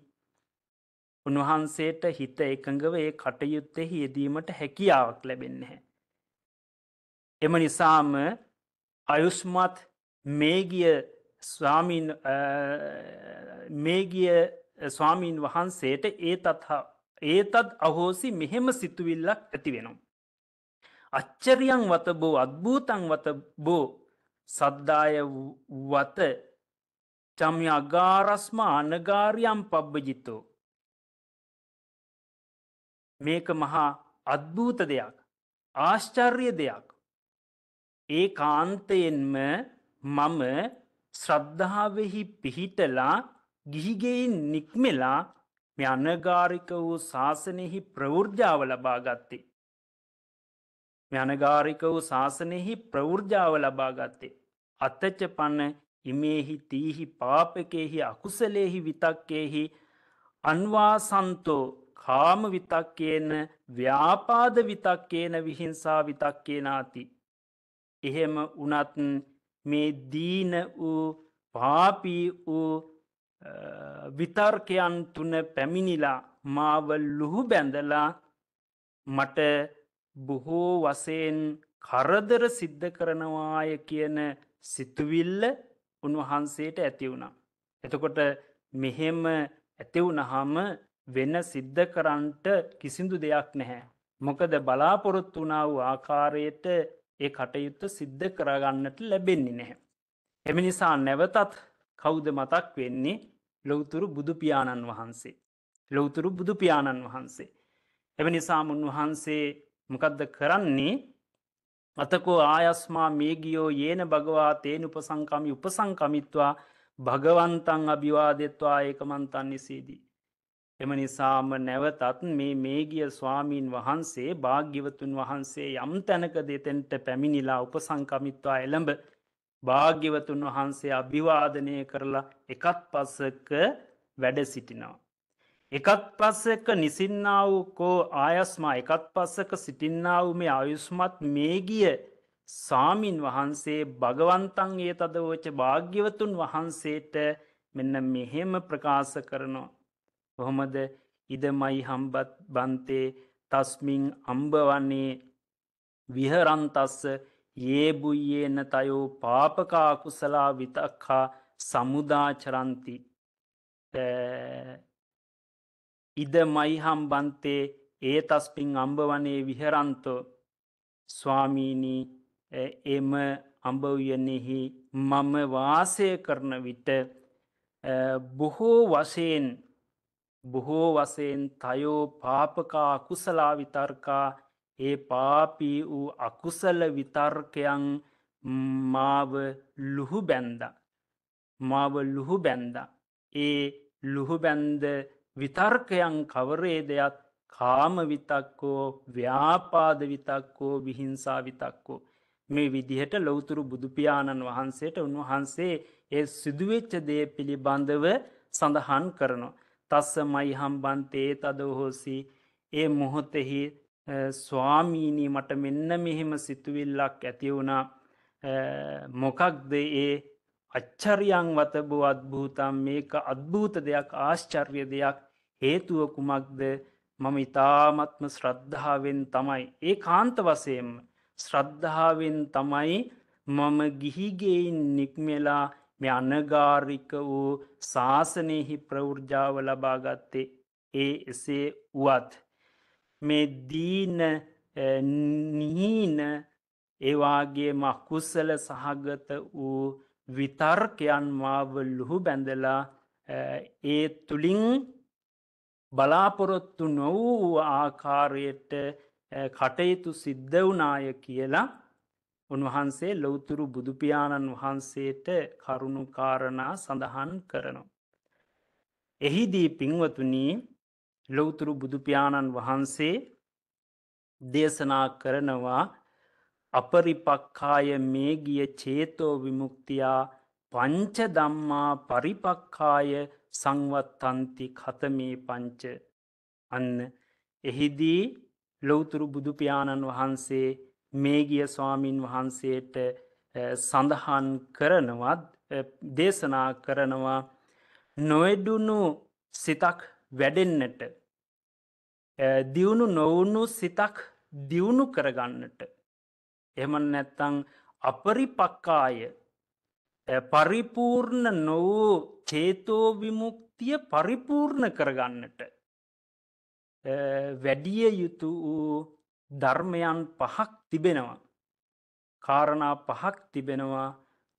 උන්වහන්සේට හිත එකඟව ඒ කටයුත්තෙහි යෙදීමට හැකියාවක් ලැබෙන්නේ. එම නිසාම අයුස්මත් මේගිය ස්වාමීන් මේගිය ස්වාමීන් වහන්සේට ඒ තත්හා ඒතත් අහෝසි මෙහෙම සිතුවිල්ලක් ඇති වෙනවා. අච්චරියන් වත බෝ අත්භූතන් වත බෝ සද්දාය වත චම්ය අගාරස්ම අනගාරියම් පබ්බජිත්තෝ. මේක මහා අත්භූත දෙයක් ආශ්චර්ය දෙයක්. ඒ කාන්තයෙන්ම මම ශ්‍රද්ධාවෙහි පිහිටලා ගිහිගෙයින් නික්මෙලා මෙ අනගාරික වූ ශාසනයෙහි ප්‍රවෘර්ජාව ලබාගත්තේ. මෙ අනගාරික වූ ශාසනයෙහි ප්‍රවෘර්ජාව ලබාගත්තේ. අත්තච්ච පන්න ඉමේහි තීහි පාපකෙහි අකුසලෙහි විතක්කෙහි අන්වාසන්තෝ කාම විතක්කේන ව්‍යාපාද විතක්කේන විහිංසා විතක්කේනාති. එහෙම වනත් මේ දීන වූ පාපී වූ විතර්කයන් තුන පැමිණිලා මාව ලුහු බැඳලා මට බොහෝ වසයෙන් කරදර සිද්ධ කරනවාය කියන සිතුවිල්ල උන්වහන්සේට ඇති වුණා. එතකොට මෙහෙම ඇතිවුණහම වෙන සිද්ධ කරන්ට කිසිදු දෙයක් නැහැ. මොකද බලාපොරොත්තු වුණා වූ ආකාරයට ඒ කටයුත්ත සිද්ධ කරගන්නට ලැබෙන්නේ නැහැ. එම නිසා නැවතත් කෞුද මතක් වෙන්නේ ලොවතුරු බුදුපියාණන් වහන්සේ. ලොවතුරු බුදුපියාණන් වහන්සේ. එම නිසාමුන් වහන්සේ මොකදද කරන්නේ අතකෝ ආයස්මා මේගියෝ ඒන භගවා තේනුපසංකමි උපසංකමිත්වා භගවන්තන් අභිවාදෙත්වා ඒකමන්තන් නිසේදී. එම නිසාම නැවතත් මේ මේගිය ස්වාමීන් වහන්සේ භාග්‍යවතුන් වහන්සේ යම් තැනක දෙතෙන්ට පැමිණිලා උපසංකමිත්වා එළඹ භාග්‍යවතුන් වහන්සේ අභිවාදනය කරලා එකත් පසක වැඩ සිටිනවා. එකත් පස්සක නිසින්නාව කෝ ආයස්මා එකත් පස්සක සිටින්නාව මේ ආයුස්මත් මේ ගිය සාමින් වහන්සේ භගවන්තන් ඒ තදවෝච භාග්‍යවතුන් වහන්සේට මෙන්න මෙහෙම ප්‍රකාශ කරනවා. කොහොමද ඉදමයි හම්බත් බන්තේ තස්මින් අම්බවන්නේ විහරන්තස්ස ඒබුයේන තයෝ පාපකා කුසලා විතක්හා සමුදාචරන්ති ඉද මයිහම් බන්තේ ඒ තස්පින් අම්භවනේ විහරන්තෝ ස්වාමීණී එම අඹවයනෙහි මම වාසය කරන විට බොහෝ වශයෙන් බොහෝ වසයෙන් තයෝ පාපකා අකුසලා විතර්කා ඒ පාපී වූ අකුසල විතර්කයන් මාව ලුහු බැන්ද මාව ලුහු බැන්ද ඒ ලුහුබැන්ද විතර්කයන් කවරේදයක් කාම විතක්කෝ ව්‍යාපාද විතක්කෝ විහිංසා විතක්කෝ. මේ විදිහට ලොවතුරු බුදුපාණන් වහන්සේට උන්වහන්සේ ඒ සිදුවෙච්ච දේ පිළිබඳව සඳහන් කරනවා. තස්ස මයිහම්බන්තේ තදහෝසි ඒ මොහොතෙහි ස්වාමීනී මට මෙන්න මෙහෙම සිතුවිල්ලක් ඇති වුණා මොකක්ද ඒ අච්චරියන් වතබෝ අත්භූතම් මේක අත්භූත දෙයක් ආශ්චර්ය දෙයක් හේතුව කුමක්ද මම ඉතාමත්ම ශ්‍රද්ධාවෙන් තමයි ඒ කාන්ත වසයෙන්ම ශ්‍රද්ධාවෙන් තමයි මම ගිහිගෙයින් නික්මෙලා මෙ අනගාරික වූ ශාසනයහි ප්‍රවෘජාව ලබාගත්තේ ඒ එසේ වුවත් මේ දීන නීන ඒවාගේ මකුසල සහගත වූ විතර්කයන් මාව ලුහු බැඳලා ඒ තුළින් බලාපොරොත්තු නොවූ ආකාරයට කටයුතු සිද්ධ වනාය කියලා උන්වහන්සේ ලොවතුරු බුදුපාණන් වහන්සේට කරුණුකාරණා සඳහන් කරනවා. එහිදී පින්වතුනී ලොවතුරු බුදුපාණන් වහන්සේ දේශනා කරනවා අපරිපක්කාය මේ ගිය චේතෝ විමුක්තියා පංචදම්මා පරිපක්කාය සංවත්තන්ති කතමේ පංච අන්න එහිදී ලොවතුරු බුදුපාණන් වහන්සේ මේ ගිය ස්වාමීන් වහන්සේට සඳහන් කරනවත් දේශනා කරනවා නොවැඩුණු සිතක් වැඩෙන්නට දියුණු නොවුණු සිතක් දියුණු කරගන්නට එම නැත්තං අපරිපක්කාය පරිපූර්ණ නොවූ චේතෝ විමුක්තිය පරිපූර්ණ කරගන්නට වැඩිය යුතු වූ ධර්මයන් පහක් තිබෙනවා. කාරණා පහක් තිබෙනවා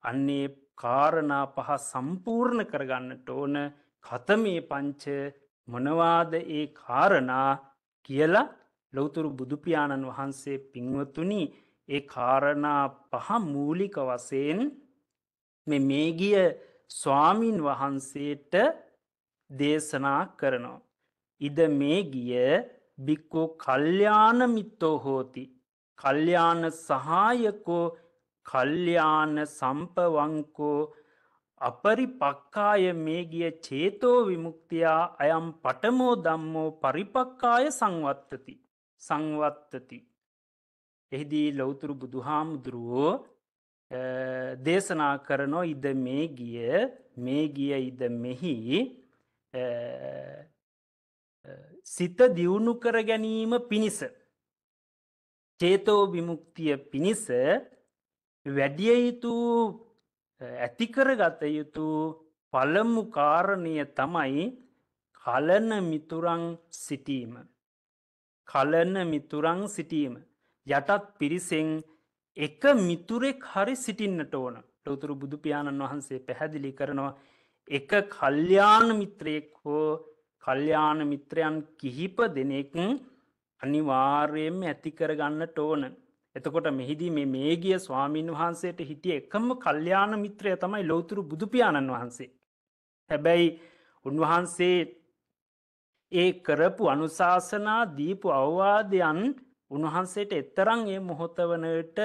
අන්නේ කාරණා පහ සම්පූර්ණ කරගන්නට ඕන කතමේ පංච මොනවාද ඒ කාරණා කියලා ලොවතුරු බුදුපාණන් වහන්සේ පින්වතුනි ඒ කාරණා පහ මූලික වසයෙන් මේ මේගිය ස්වාමීන් වහන්සේට දේශනා කරනවා. ඉද මේ ගිය බික්කෝ කල්්‍යාන මිත්තෝ හෝති. කල්්‍යාන සහායකෝ කල්්‍යාන සම්පවංකෝ අපරි පක්කාය මේ ගිය චේතෝ විමුක්තියා අයම් පටමෝ දම්මෝ පරිපක්කාය සංවත්තති සංවත්තති. එහිදී ලොවතුරු බුදුහාමුදුරුවෝ දේශනා කරනෝ ඉද මේ ගිය මේ ගිය ඉද මෙහි සිත දියුණු කර ගැනීම පිණිස. චේතෝ විමුක්තිය පිණිස වැඩිය යුතු ඇතිකර ගත යුතු පළමු කාරණය තමයි කලන මිතුරං සිටීම. කලන මිතුරං සිටීම. යටත් පිරිසෙන් එක මිතුරෙක් හරි සිටින්නට ඕන ලොතුරු බුදු පියාණන් වහන්සේ පැහැදිලි කරනවා එක කල්්‍යාන මිත්‍රයෙක් හෝ කල්්‍යාන මිත්‍රයන් කිහිප දෙනෙක් අනිවාර්යයෙන්ම ඇති කරගන්නට ඕන එතකොට මෙහිදී මේ මේගිය ස්වාමීන් වහන්සේට හිටිය එකම කල්්‍යාන මිත්‍රය තමයි ලෝතුරු බුදුපාණන් වහන්සේ හැබැයි උන්වහන්සේ ඒ කරපු අනුශාසනා දීපු අවවාදයන් උන්වහන්සේට එතරං ඒ මොහොතවනට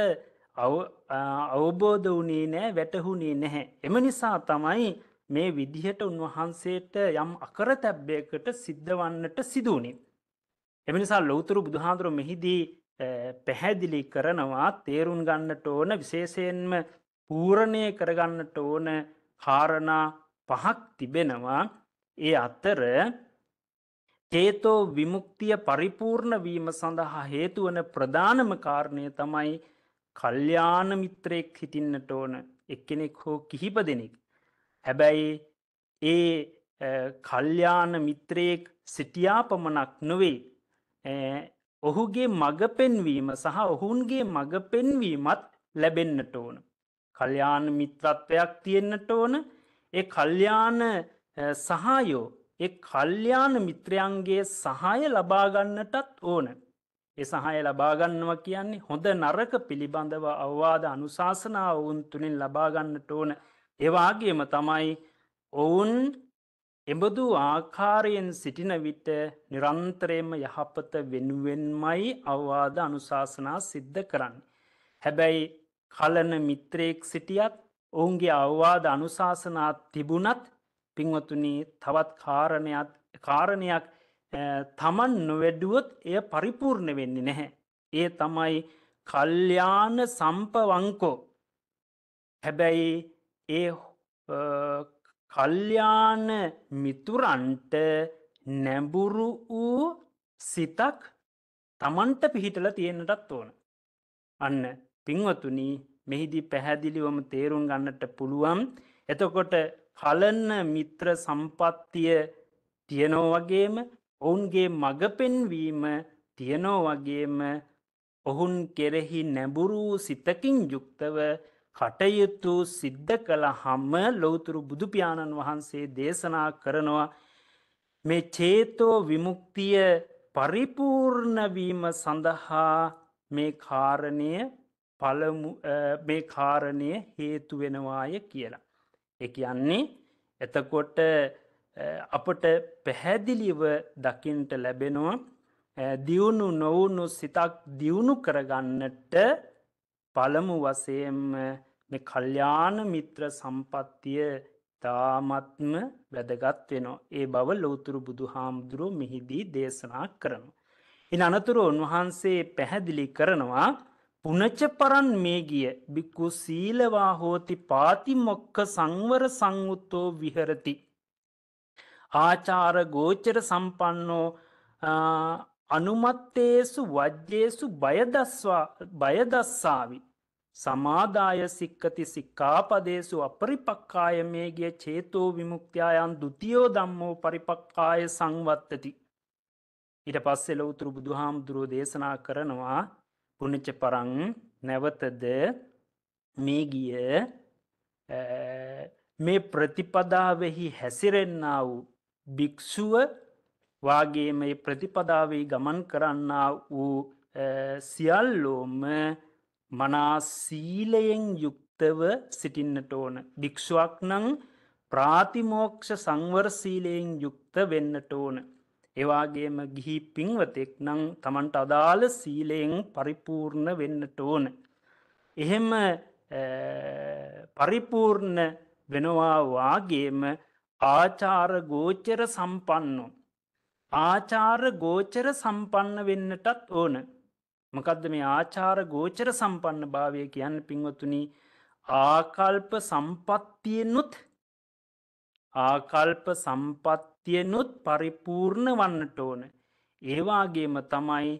අවබෝධ වනේ නෑ වැටහුණේ නැහැ. එම නිසා තමයි මේ විදිහට උන්වහන්සේට යම් අකර තැබ්බයකට සිද්ධ වන්නට සිදුවනි. එමනිසා ලොවතුරු බුදුහාන්දුරු මෙහිදී පැහැදිලි කරනවා තේරුන් ගන්නට ඕන විශේෂයෙන්ම පූරණය කරගන්නට ඕන කාරණා පහක් තිබෙනවා ඒ අතර චේතෝ විමුක්තිය පරිපූර්ණ වීම සඳහා හේතුවන ප්‍රධානම කාරණය තමයි කල්්‍යාන මිත්‍රයෙක් හිටින්නට ඕන එක්කෙනෙක් හෝ කිහිප දෙනෙක්. හැබැයි ඒ කල්්‍යාන මිත්‍රයෙක් සිටියාපමණක් නොවේ ඔහුගේ මඟ පෙන්වීම සහ ඔහුන්ගේ මඟ පෙන්වීමත් ලැබෙන්න්නට ඕන. කල්්‍යාන මිත්‍රත්වයක් තියෙන්න්නට ඕන ඒ කල්්‍යාන සහයෝ ඒ කල්්‍යාන මිත්‍රයන්ගේ සහය ලබාගන්නටත් ඕන. ඒ සහය ලබාගන්නවා කියන්නේ හොඳ නරක පිළිබඳව අවවාද අනුශාසනාව ඔවුන් තුළින් ලබාගන්නට ඕන ඒවාගේම තමයි ඔවුන් එබඳු ආකාරයෙන් සිටින විට නිරන්තරයම යහපත වෙනුවෙන්මයි අවවාද අනුශාසනා සිද්ධ කරන්න. හැබැයි කලන මිත්‍රයෙක් සිටියත් ඔවුන්ගේ අවවාද අනුශාසනා තිබුණත් පින්වතුනී තවත් කාරණයක් කාරණයක් තමන් නොවැඩුවොත් එය පරිපූර්ණ වෙන්නේ නැහැ. ඒ තමයි කල්්‍යාන සම්පවංකෝ හැබැයි ඒ කල්්‍යාන මිතුරන්ට නැඹුරු වූ සිතක් තමන්ට පිහිටල තියෙනටත් ඕන. අන්න පින්වතුනී මෙහිදී පැහැදිලිවම තේරුම් ගන්නට පුළුවන් එතකොට කලන්න මිත්‍ර සම්පත්තිය තියනෝ වගේම ඔවුන්ගේ මඟ පෙන්වීම තියනෝ වගේම ඔහුන් කෙරෙහි නැඹුරූ සිතකින් යුක්තව කටයුතු සිද්ධ කළ හම්ම ලොවතුරු බුදුපාණන් වහන්සේ දේශනා කරනවා මේ චේතෝ විමුක්තිය පරිපූර්ණවීම සඳහා මේ කාරණය පළමු මේ කාරණය හේතුවෙනවාය කියලා. එක යන්නේ එතකොට අපට පැහැදිලිව දකිින්ට ලැබෙනවා දියුණු නොවුණු සිතක් දියුණු කරගන්නට පළමු වසයෙන් කල්්‍යාන මිත්‍ර සම්පත්තිය තාමත්ම වැදගත් වෙනවා. ඒ බව ලෝතුරු බුදු හාමුදුරුව මිහිදී දේශනා කරනු. ඉන් අනතුරු උන්වහන්සේ පැහැදිලි කරනවා පුනච පරන් මේ ගිය බික්කු සීලවා හෝති පාතිමොක්ක සංවර සංවුත්තෝ විහරති. ආචාර ගෝචර සම්පන්නෝ අනුමත්තේසු වජ්‍යේසු බයදස්වා බයදස්සාවි. සමාදාය සික්කති සික්කාපදේසු අපරිපක්කාය මේගේ චේතෝ විමුක්තියායන් දුතියෝ දම්මෝ පරිපක්කාය සංවත්තති. ඉට පස්සෙල උතුරු බුදුහාමුදුරුව දේශනා කරනවා පුනච්ච පරං නැවතද මේ ගිය මේ ප්‍රතිපදාවෙහි හැසිරෙන්න වූ භික්‍ෂුව වගේ මේ ප්‍රතිපදාවේ ගමන් කරන්න වූ සියල්ලෝම මනා සීලයෙන් යුක්තව සිටින්නට ඕන. භික්‍ෂුවක් නං ප්‍රාතිමෝක්ෂ සංවර සීලයෙන් යුක්ත වෙන්නට ඕන. එවාගේම ගිහි පින්වතෙක් නං තමන්ට අදාළ සීලයෙන් පරිපූර්ණ වෙන්නට ඕන. එහෙම පරිපූර්ණ වෙනවා වාගේම ආචාර ගෝචර සම්පන්නු. ආචාර ගෝචර සම්පන්න වෙන්නටත් ඕන. මොකදද මේ ආචාර ගෝචර සම්පන්න භාවය කියන්න පින්වතුනි ආකල්ප සම්පත්තියෙන්නුත් ආකල්ප සම්පත් ශක්තියනුත් පරිපූර්ණ වන්නට ඕන. ඒවාගේම තමයි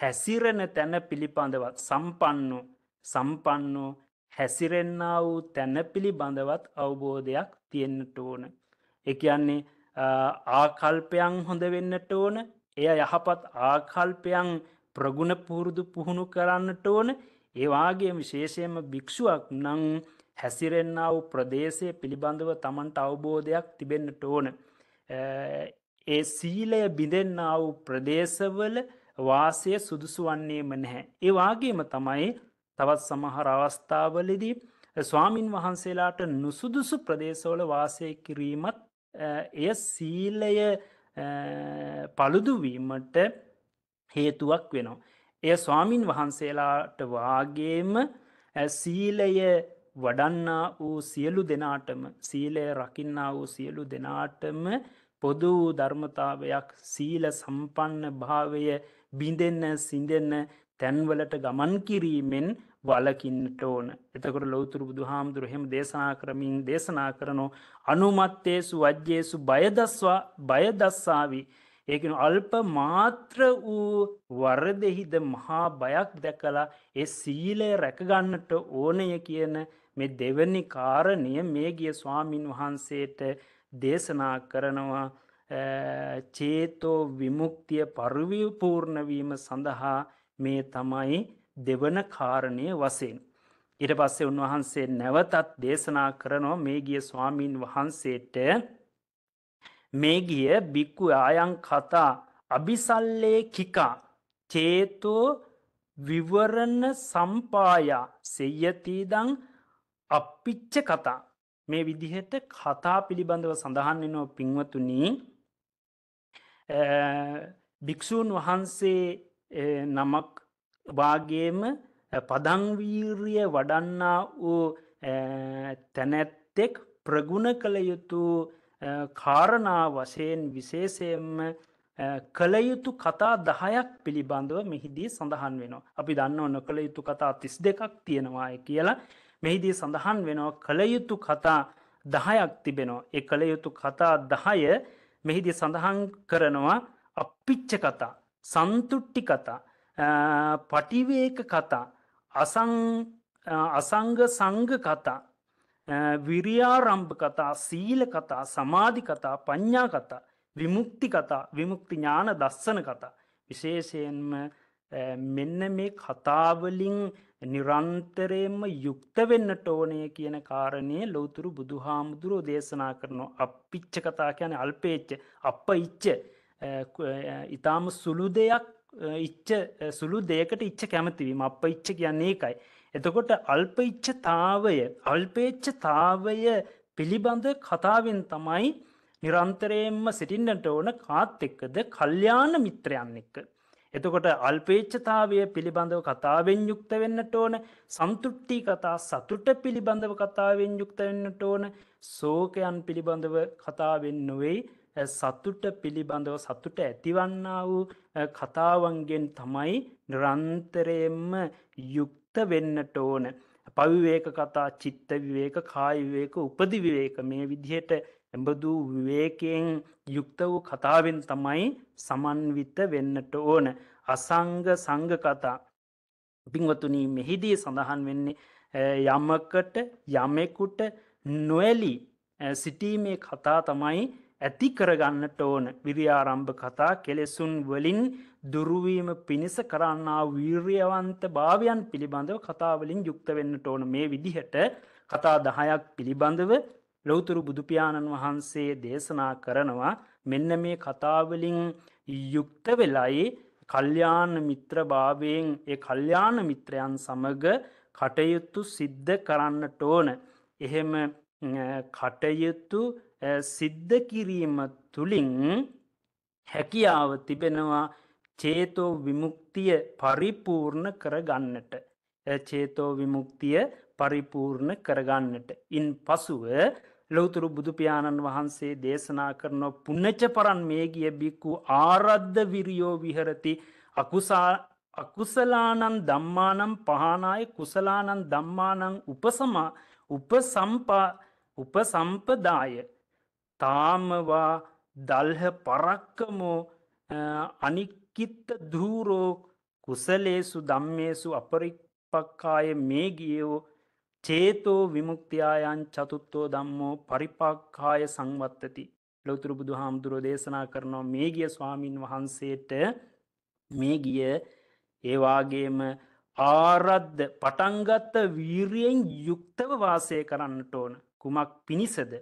හැසිරෙන තැන පිළිබඳවත් සම්පන්නු සම්පන්නු හැසිරෙන්න්න වූ තැන පිළිබඳවත් අවබෝධයක් තියෙන්න්නට ඕන. එකයන්නේ ආකල්පයන් හොඳ වෙන්නට ඕන එය යහපත් ආකල්පයන් ප්‍රගුණ පුරුදු පුහුණු කරන්නට ඕන ඒවාගේ විශේෂයම භික්‍ෂුවක් නං හැසිරෙන්නා වූ ප්‍රදේශය පිළිබඳව තමන්ට අවබෝධයක් තිබෙන්න්නට ඕන. ඒ සීලය බිඳෙන්නා වූ ප්‍රදේශවල වාසය සුදුසු වන්නේම නැහැ. ඒවාගේම තමයි තවත් සමහර අවස්ථාවලදී ස්වාමින් වහන්සේලාට නුසුදුසු ප්‍රදේශවල වාසය කිරීමත් එය සීලය පළුදුවීමට හේතුවක් වෙනවා. එය ස්වාමින් වහන්සේලාට වාගේම සීලය වඩන්නා වූ සියලු දෙනාටම සීලය රකින්නා වූ සියලු දෙනාටම පොදු වූ ධර්මතාවයක් සීල සම්පන්න භාවය බිඳෙන්න සිඳෙන්න තැන්වලට ගමන් කිරීමෙන් වලකින්නට ඕන එතකට ලෝතුරු බුදු හාමුදුරු හෙම දේශනා කරමින් දේශනා කරනෝ අනුමත්තේසු වජ්‍යේසු බයදස්වා බයදස්සාවි ඒකන අල්ප මාත්‍ර වූ වර්දෙහිද මහා බයක් දැකලා ඒ සීලය රැකගන්නට ඕනය කියන මේ දෙවැනි කාරණය මේ ගිය ස්වාමින් වහන්සේට දේශනා කරනවා චේතෝ විමුක්තිය පරිවිපූර්ණවීම සඳහා මේ තමයි දෙවන කාරණය වසයෙන්. ඉට පස්සේ උන්වහන්සේ නැවතත් දේශනා කරනවා මේ ගිය ස්වාමීන් වහන්සේට මේ ගිය බික්කු ආයන් කතා අභිසල්ලේ කිකා චේතෝ විවරණ සම්පායා සෙයතිදං අපිච්ච කතා මේ විදිහට කතා පිළිබඳව සඳහන්න්නනෝ පින්වතුනී භික්‍ෂූන් වහන්සේ නමක් වාගේම පදංවීර්ය වඩන්නා වූ තැනැත්තෙක් ප්‍රගුණ කළ යුතු කාරණා වශයෙන් විශේෂයෙන්ම කළයුතු කතා දහයක් පිළිබඳව මෙහිදී සඳහන් වෙනවා. අපි දන්න නො කළ යුතු කතා තිස් දෙකක් තියෙනවාය කියලා මෙහිදී සඳහන් වෙනවා කළයුතු කතා දහයක් තිබෙනවා ඒ කළයුතු කතා දහය මෙහිදී සඳහන් කරනවා අපිච්ච කතා සන්තුට්ටි කතා පටිවේක කතා අසංග සංග කතා විරියාරම්භ කතා සීල කතා සමාධි කතා පඤ්ඥා කතා විමුක්ති කතා විමුක්ති ඥාන දස්සන කතා විශේෂයෙන්ම මෙන්න මේ කතාවලින් නිරන්තරයෙන්ම යුක්ත වෙන්නට ඕනය කියන කාරණය ලෝතුරු බුදු හාමුදුරුව දේශනා කරනවා අපිච්ච කතා කියන අල්පේච්ච අප ඉච්ච ඉතාම සුළු දෙයක් ඉච්ච සුළු දෙයකට ඉච්ච කැමතිවීම අප ඉච්ච කියන්නේ එකයි. එතකොට අල්පච්චතාවය අල්පේච්චතාවය පිළිබඳ කතාවෙන් තමයි නිරන්තරයෙන්ම සිටින්නට ඕන කාත් එක්කද කල්්‍යාන මිත්‍රයන්න එක්ක එතකොට අල්පේච්ඡතාවය පිළිබඳව කතාවෙන් යුක්ත වෙන්නට ඕන සන්තුට්ටි කතා සතුට පිළිබඳව කතාවෙන් යුක්ත වෙන්නට ඕන සෝකයන් පිළිබඳව කතාවෙන් නොවෙයි සතුට පිළිබඳව සතුට ඇතිවන්න වූ කතාවන්ගෙන් තමයි නිරන්තරයෙන්ම යුක්ත වෙන්නට ඕන. පවිවේක කතා චිත්ත විවේක කායිවේක උපදිවිවේක මේ විදිහයට එඹදු විවේකයෙන් යුක්ත වූ කතාවෙන් තමයි සමන්විත වෙන්නට ඕන අසංග සංග කතා පින්වතුනී මෙහිදී සඳහන් වෙන්නේ යමකට යමෙකුට නොවැලි සිටීමේ කතා තමයි ඇති කරගන්නට ඕන විරියාරම්භ කතා කෙලෙසුන් වලින් දුරුවීම පිණිස කරන්නා වීර්යවන්ත භාවයන් පිළිබඳව කතාවලින් යුක්ත වෙන්නට ඕන මේ විදිහට කතා දහයක් පිළිබඳව ලෞතුරු බුදුපියාණන් වහන්සේ දේශනා කරනවා මෙන්න මේ කතාවලින් යුක්ත වෙලයි කල්්‍යාන මිත්‍රභාවයෙන් ඒ කල්්‍යාන මිත්‍රයන් සමග කටයුත්තු සිද්ධ කරන්නට ඕන. එහෙම කටයුතු සිද්ධ කිරීම තුළින් හැකියාව තිබෙනවා චේතෝ විමුක්තිය පරිපූර්ණ කරගන්නට. චේතෝ විමුක්තිය පරිපූර්ණ කරගන්නට. ඉන් පසුව ලොවතුරු බුදුපියාණන් වහන්සේ දේශනා කරන පුන්නච්ච පරන් මේ ගිය බික්කු ආරද්ධ විරියෝ විහරති අකුසා අකුසලානන් දම්මානම් පහනාය කුසලානන් දම්මානං උපසම උපසම්පා උපසම්පදාය තාමවා දල්හ පරක්කමෝ අනික්කිත්ත දූරෝ කුසලේසු දම්මේසු අපරිපක්කාය මේ ගියෝ චේතෝ විමුක්තියායන් චතුත්තෝ දම්මෝ පරිපක්කාය සංවත්තති ලොතුරු බුදු හාමුදුරෝ දේශනා කරනවා මේ ගිය ස්වාමීන් වහන්සේට මේ ගිය ඒවාගේම ආරද්ද පටන්ගත්ත වීරියෙන් යුක්තව වාසය කරන්නට ඕන කුමක් පිණිසද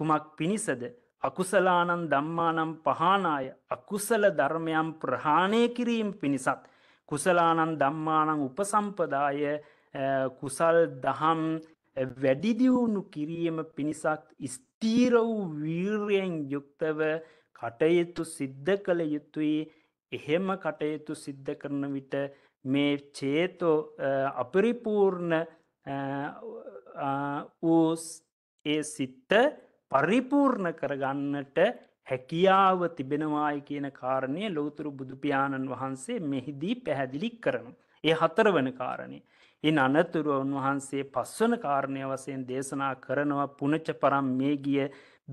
කුමක් පිණිසද අකුසලානන් දම්මානම් පහනාය අකුසල ධර්මයම් ප්‍රහාණය කිරීම පිණිසත් කුසලානන් දම්මානං උපසම්පදාය කුසල් දහම් වැඩිදිවුණු කිරීම පිණිසක් ස්තීර වූ වීර්යෙන් යුක්තව කටයුතු සිද්ධ කළ යුතුයි එහෙම කටයුතු සිද්ධ කරන විට මේ චේතෝ අපරිපූර්ණ වූ ඒ සිත්ත පරිපූර්ණ කරගන්නට හැකියාව තිබෙනවායි කියන කාරණය ලෝතුරු බුදුපාණන් වහන්සේ මෙහිදී පැහැදිලි කරනු. ඒ හතර වන කාරණය. ඉන් අනතුරුව උන්වහන්සේ පස්වන කාරණය වසයෙන් දේශනා කරනවා පුනච පරම් මේ ගිය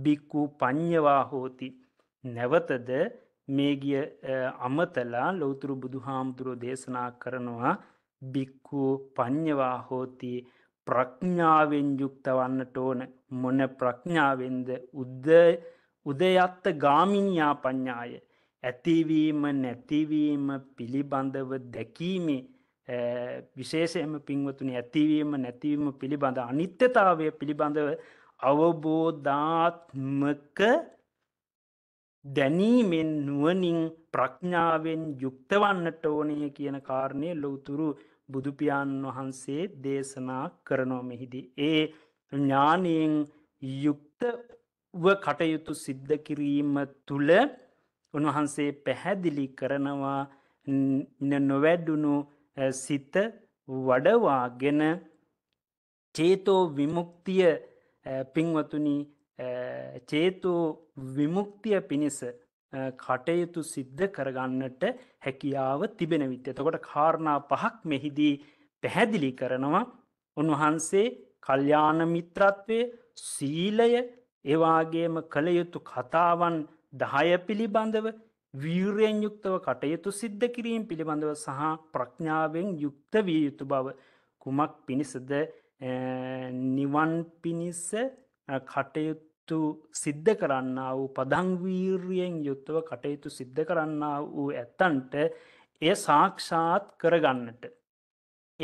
බික්කු පඤ්්‍යවා හෝති. නැවතද මේ ගිය අමතලා ලෝතුරු බුදුහාමුදුරෝ දේශනා කරනවා බික්කු පඤ්්‍යවා හෝති ප්‍රඥාවෙන් යුක්තවන්නට ඕන මොන ප්‍රඥාවෙන්ද උද්ද උදයත්ත ගාමිනියා පඤ්ඥාය. ඇතිවීම නැතිවීම පිළිබඳව දැකීමේ විශේෂයෙන්ම පින්වතුනි ඇතිවීම නැතිවීම පිළිබඳ අනිත්‍යතාවය පිළිබඳව අවබෝධාත්මක දැනීමෙන් නුවනින් ප්‍රඥාවෙන් යුක්තවන්නට ඕනය කියන කාරණය ලොවතුරු බුදුපාණන් වහන්සේ දේශනා කරනොමෙහිදී. ඒ ඥානයෙන් යුක්තව කටයුතු සිද්ධ කිරීම තුළ උන්වහන්සේ පැහැදිලි කරනවා නොවැඩුණු සිත වඩවාගෙන චේතෝ විමුක්තිය පින්වතුනි චේතෝ විමුක්තිය පිණිස කටයුතු සිද්ධ කරගන්නට හැකියාව තිබෙන විත්‍ය. තකොට කාරණා පහක් මෙහිදී පැහැදිලි කරනවා උන්වහන්සේ කල්්‍යාන මිත්‍රත්වය සීලය එවාගේම කළයුතු කතාවන් දහය පිළිබඳව වීරයෙන් යුක්තව කටයුතු සිද්ධ කිරීම පිළිබඳව සහ ප්‍රඥාවෙන් යුක්ත විය යුතු බව කුමක් පිණිසද නිවන් පිණිස කටයුතු සිද්ධ කරන්න වූ පදංවීර්යෙන් යුත්තව කටයුතු සිද්ධ කරන්න වූ ඇත්තන්ට එය සාක්ෂාත් කරගන්නට.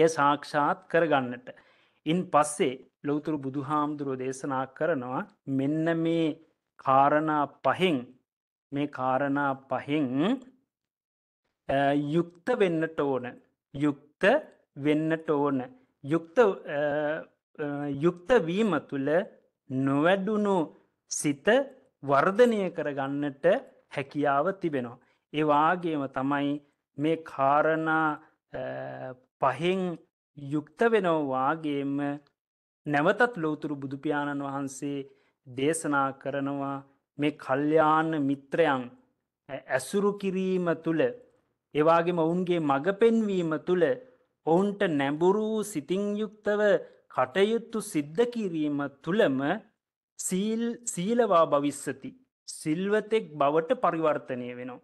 එය සාක්ෂාත් කරගන්නට. ඉන් පස්සේ ලොවතුරු බුදුහාමුදුරුව දේශනා කරනවා මෙන්න මේ කාරණා පහෙන් මේ කාරණා පහෙන් යුක්ත වෙන්නට ඕන යුක්ත වෙන්නට ඕන යුක්ත යුක්තවීම තුළ නොවැඩුණු සිත වර්ධනය කරගන්නට හැකියාව තිබෙනවා. ඒවාගේම තමයි මේ කාරණා පහෙන් යුක්ත වෙනවාගේම නැවතත් ලෝතුරු බුදුපාණන් වහන්සේ දේශනා කරනවා මේ කල්්‍යාන මිත්‍රයන් ඇසුරු කිරීම තුළ එවාගේම ඔවුන්ගේ මඟ පෙන්වීම තුළ ඔවුන්ට නැඹුරූ සිතිංයුක්තව කටයුත්තු සිද්ධ කිරීම තුළම සීල් සීලවා භවිස්සති. සිල්වතෙක් බවට පරිවර්තනය වෙනවා.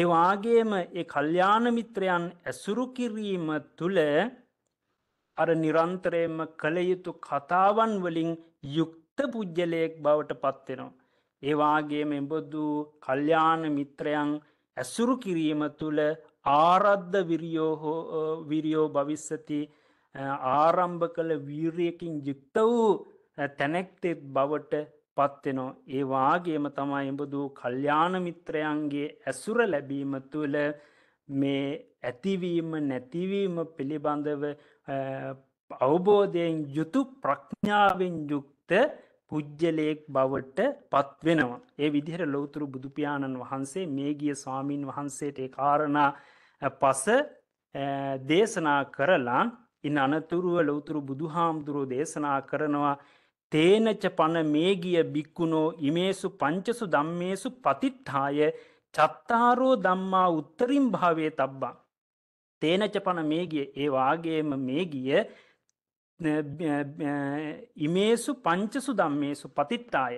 ඒවාගේම ඒ කල්්‍යානමිත්‍රයන් ඇසුරු කිරීම තුළ අර නිරන්තරයම කළයුතු කතාවන් වලින් යුක්ත පුද්ගලයෙක් බවට පත්වෙනවා. ඒවාගේම එබඳු කල්්‍යාන මිත්‍රයන් ඇසුරු කිරීම තුළ ආරද්ධ විරියෝ භවිස්සති ආරම්භ කළ වීරියකින් යුක්ත වූ තැනෙක්තෙත් බවට පත්වෙනෝ. ඒවාගේම තමයි එබඳු කල්්‍යාන මිත්‍රයන්ගේ ඇසුර ලැබීම තුළ මේ ඇතිවීම නැතිවීම පිළිබඳව අවබෝධයෙන් යුතු ප්‍රඥාවෙන් යුක්ත පුජ්‍යලයෙක් බවට පත්වෙනවා. ඒ විදිහට ලොවතුරු බුදුපාණන් වහන්සේ මේ ගිය ස්වාමීන් වහන්සේට ඒ කාරණා පස දේශනා කරලා ඉන් අනතුරුව ලොවතුරු බුදුහාමුදුරෝ දේශනා කරනවා තේනච පණ මේ ගිය බික්කුණෝ ඉමේසු පංචසු දම්මේසු පතිත්හාය චත්තාරෝ දම්මා උත්තරින් භාවේ තබ්බා. තේනච පණ මේ ගිය ඒවාගේම මේ ගිය ඉමේසු පංචසු දම්මේසු පතිත්තාය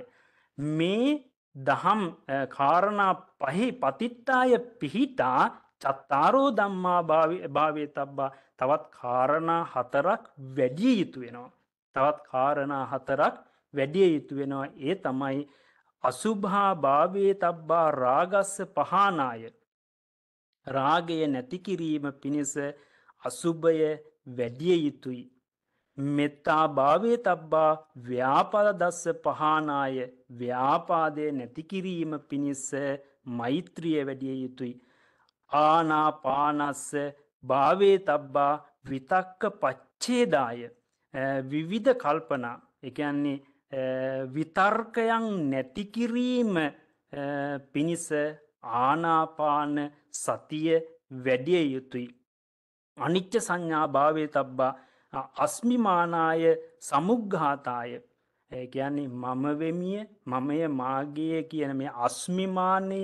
මේ දහම් කාරණා පහි පතිත්තාය පිහිටා චත්තාරෝ දම්මා භාවය තබ්බා තවත් කාරණා හතරක් වැඩිය යුතු වෙනවා. තවත් කාරණා හතරක් වැඩිය යුතු වෙනවා ඒ තමයි අසුභා භාවේ තබ්බා රාගස්ස පහනාය. රාගය නැතිකිරීම පිණිස අසුභය වැඩිය යුතුයි. මෙත්තා භාවේ තබ්බා ව්‍යාපර දස්ස පහනාය ව්‍යාපාදය නැතිකිරීම පිණිස්ස මෛත්‍රිය වැඩිය යුතුයි. ආනාපානස්ස භාවේ තබ්බා විතක්ක පච්චේදාය විවිධ කල්පනා එකන්නේ විතර්කයන් නැතිකිරීම පිණිස ආනාපාන සතිය වැඩිය යුතුයි. අනිච්ච සංඥා භාවේ තබ්බා අස්මිමානාය සමුග්ඝාතාය කියන්නේ මමවෙමිය මමය මාගය කියන මේ අස්මිමානය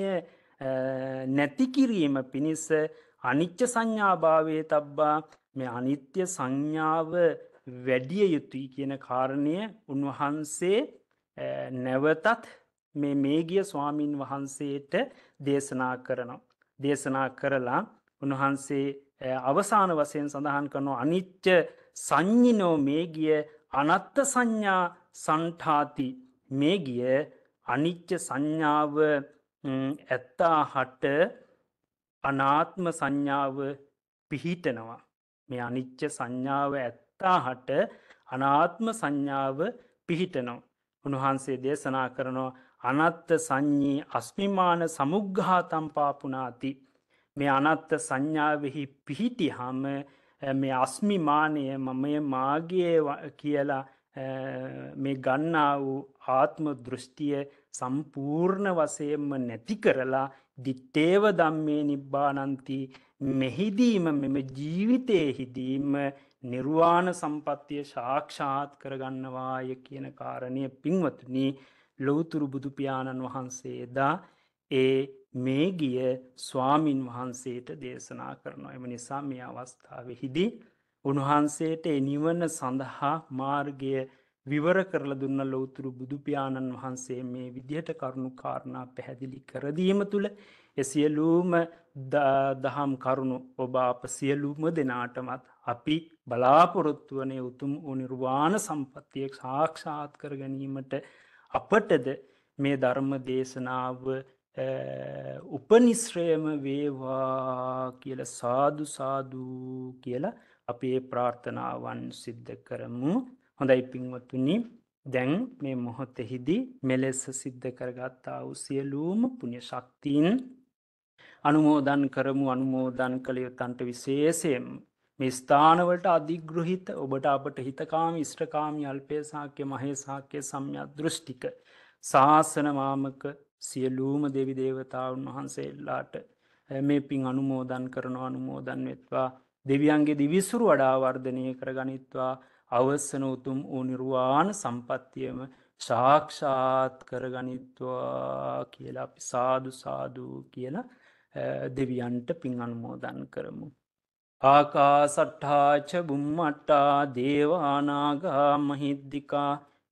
නැතිකිරීම පිණිස අනිච්ච සංඥාභාවය තබ්බා මේ අනිත්‍ය සංඥාව වැඩිය යුතුයි කියන කාරණය උන්වහන්සේ නැවතත් මේ මේගිය ස්වාමීන් වහන්සේට දේශනා කරනවා. දේශනා කරලා උන්වහන්සේ අවසාන වසයෙන් සඳහන් කරනු අනිච්ච සංඥිනෝ මේ ගිය අනත්ත සංඥා සන්ඨාති මේ ගිය අනිච්ච සංඥාව ඇත්තා හට අනාත්ම සංඥාව පිහිටනවා. මේ අනිච්ච සංඥාව ඇත්තා හට අනාත්ම සංඥාව පිහිටනවා. උණහන්සේ දේශනා කරනවා අනත්ත සංඥී අස්මිමාන සමුග්ඝාතම් පාපුනාති. මේ අනත්ත සංඥාවෙහි පිහිටිහාම මේ අස්මිමානය මමය මාගේ කියලා මේ ගන්නා වූ ආත්ම දෘෂ්ටිය සම්පූර්ණ වසයෙන්ම නැති කරලා දිට්ටේව දම්මේ නිබ්බානන්ති මෙහිදීම මෙම ජීවිතයහිදීම නිර්වාණ සම්පත්තිය ශාක්ෂාත් කරගන්නවාය කියන කාරණය පින්වතුනි ලොවතුරු බුදුපාණන් වහන්සේදා ඒ මේ ගිය ස්වාමින් වහන්සේට දේශනා කරනවා. එම නිසා මේ අවස්ථාවහිදී උන්වහන්සේට එනිවන සඳහා මාර්ගය විවර කරල දුන්න ලෝතුරු බුදුපාණන් වහන්සේ මේ විදිහට කරුණු කාරණා පැහැදිලි කරදීම තුළ එසියලූම දහම් කරුණු ඔබ අප සියලූම දෙනාටමත් අපි බලාපොරොත්තුවනේ උතුම් උනිර්වාණ සම්පත්තියක් සාක්ෂාත් කර ගැනීමට අපටද මේ ධර්ම දේශනාව උපනිශ්‍රයම වේවා කියල සාදු සාදු කියලා අපේ ප්‍රාර්ථනාවන් සිද්ධ කරමු හොඳයි පින්වතුනි දැන් මේ මොහොතෙහිදී මෙලෙස සිද්ධ කරගත්තා වූ සියලූම පුුණ්‍ය ශක්තිීන් අනුමෝදන් කරමු අනුමෝදන් කළ යුත්තන්ට විශේෂයෙන් මේ ස්ථානවලට අධිග්‍රහිත ඔබට අපට හිතකාම ඉෂ්ටකාමි අල්පේසාක්‍ය මහේසාක්‍ය සම්යක් දෘෂ්ටික ශාසනමාමක සියලූම දෙවි දේවතාවුන් වහන්සේල්ලාට මේ පින් අනුමෝදන් කරන අනුමෝදන් වෙත්වා දෙවියන්ගේ දිවිසුරු වඩා වර්ධනය කර ගනිත්වා අවස්සන උතුම් වූ නිර්වාණ සම්පත්තියම ශාක්ෂාත් කරගනිත්වා කියලා අපි සාදු සාදූ කියලා දෙවියන්ට පින් අනුමෝදන් කරමු. ආකා සට්ඨාච බුම්මට්ටා දේවානාගා මහිද්දිකා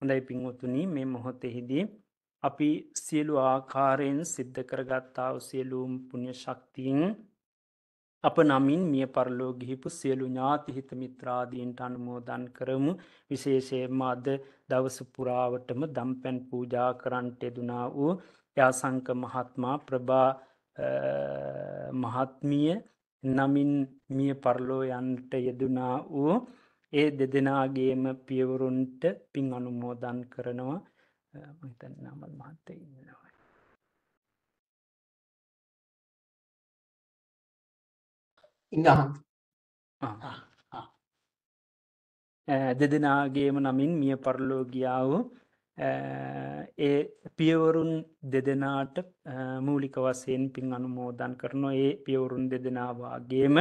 හොඳයි පින්වතුනී මේ මොහොතෙහිදී අපි සියලු ආකාරයෙන් සිද්ධ කරගත්තාව සියලූම් පුුණ්‍ය ශක්තියෙන් අප නමින් මිය පරලෝ ගිහිපු සියලු ඥාතිහිත මිත්‍රාදීන්ට අනුමෝදන් කරමු විශේෂයෙන්ම අද දවස පුරාවටම දම්පැන් පූජා කරන්ට එදුනා වූ යාසංක මහත්මා ප්‍රභා මහත්මිය නමින් මිය පරලෝ යන්ට යෙදුනා වූ ඒ දෙදෙනගේම පියවරුන්ට පින් අනුමෝදන් කරනවා මහිතන් නමත් මහත්තය ඉන්නවා. ඉඳහන් දෙදෙනගේම නමින් මිය පරලෝ ගියාව ඒ පියවරුන් දෙදෙනාට මූලික වසයෙන් පින් අනුමෝදන් කරනවා ඒ පියවරුන් දෙදෙනවාගේම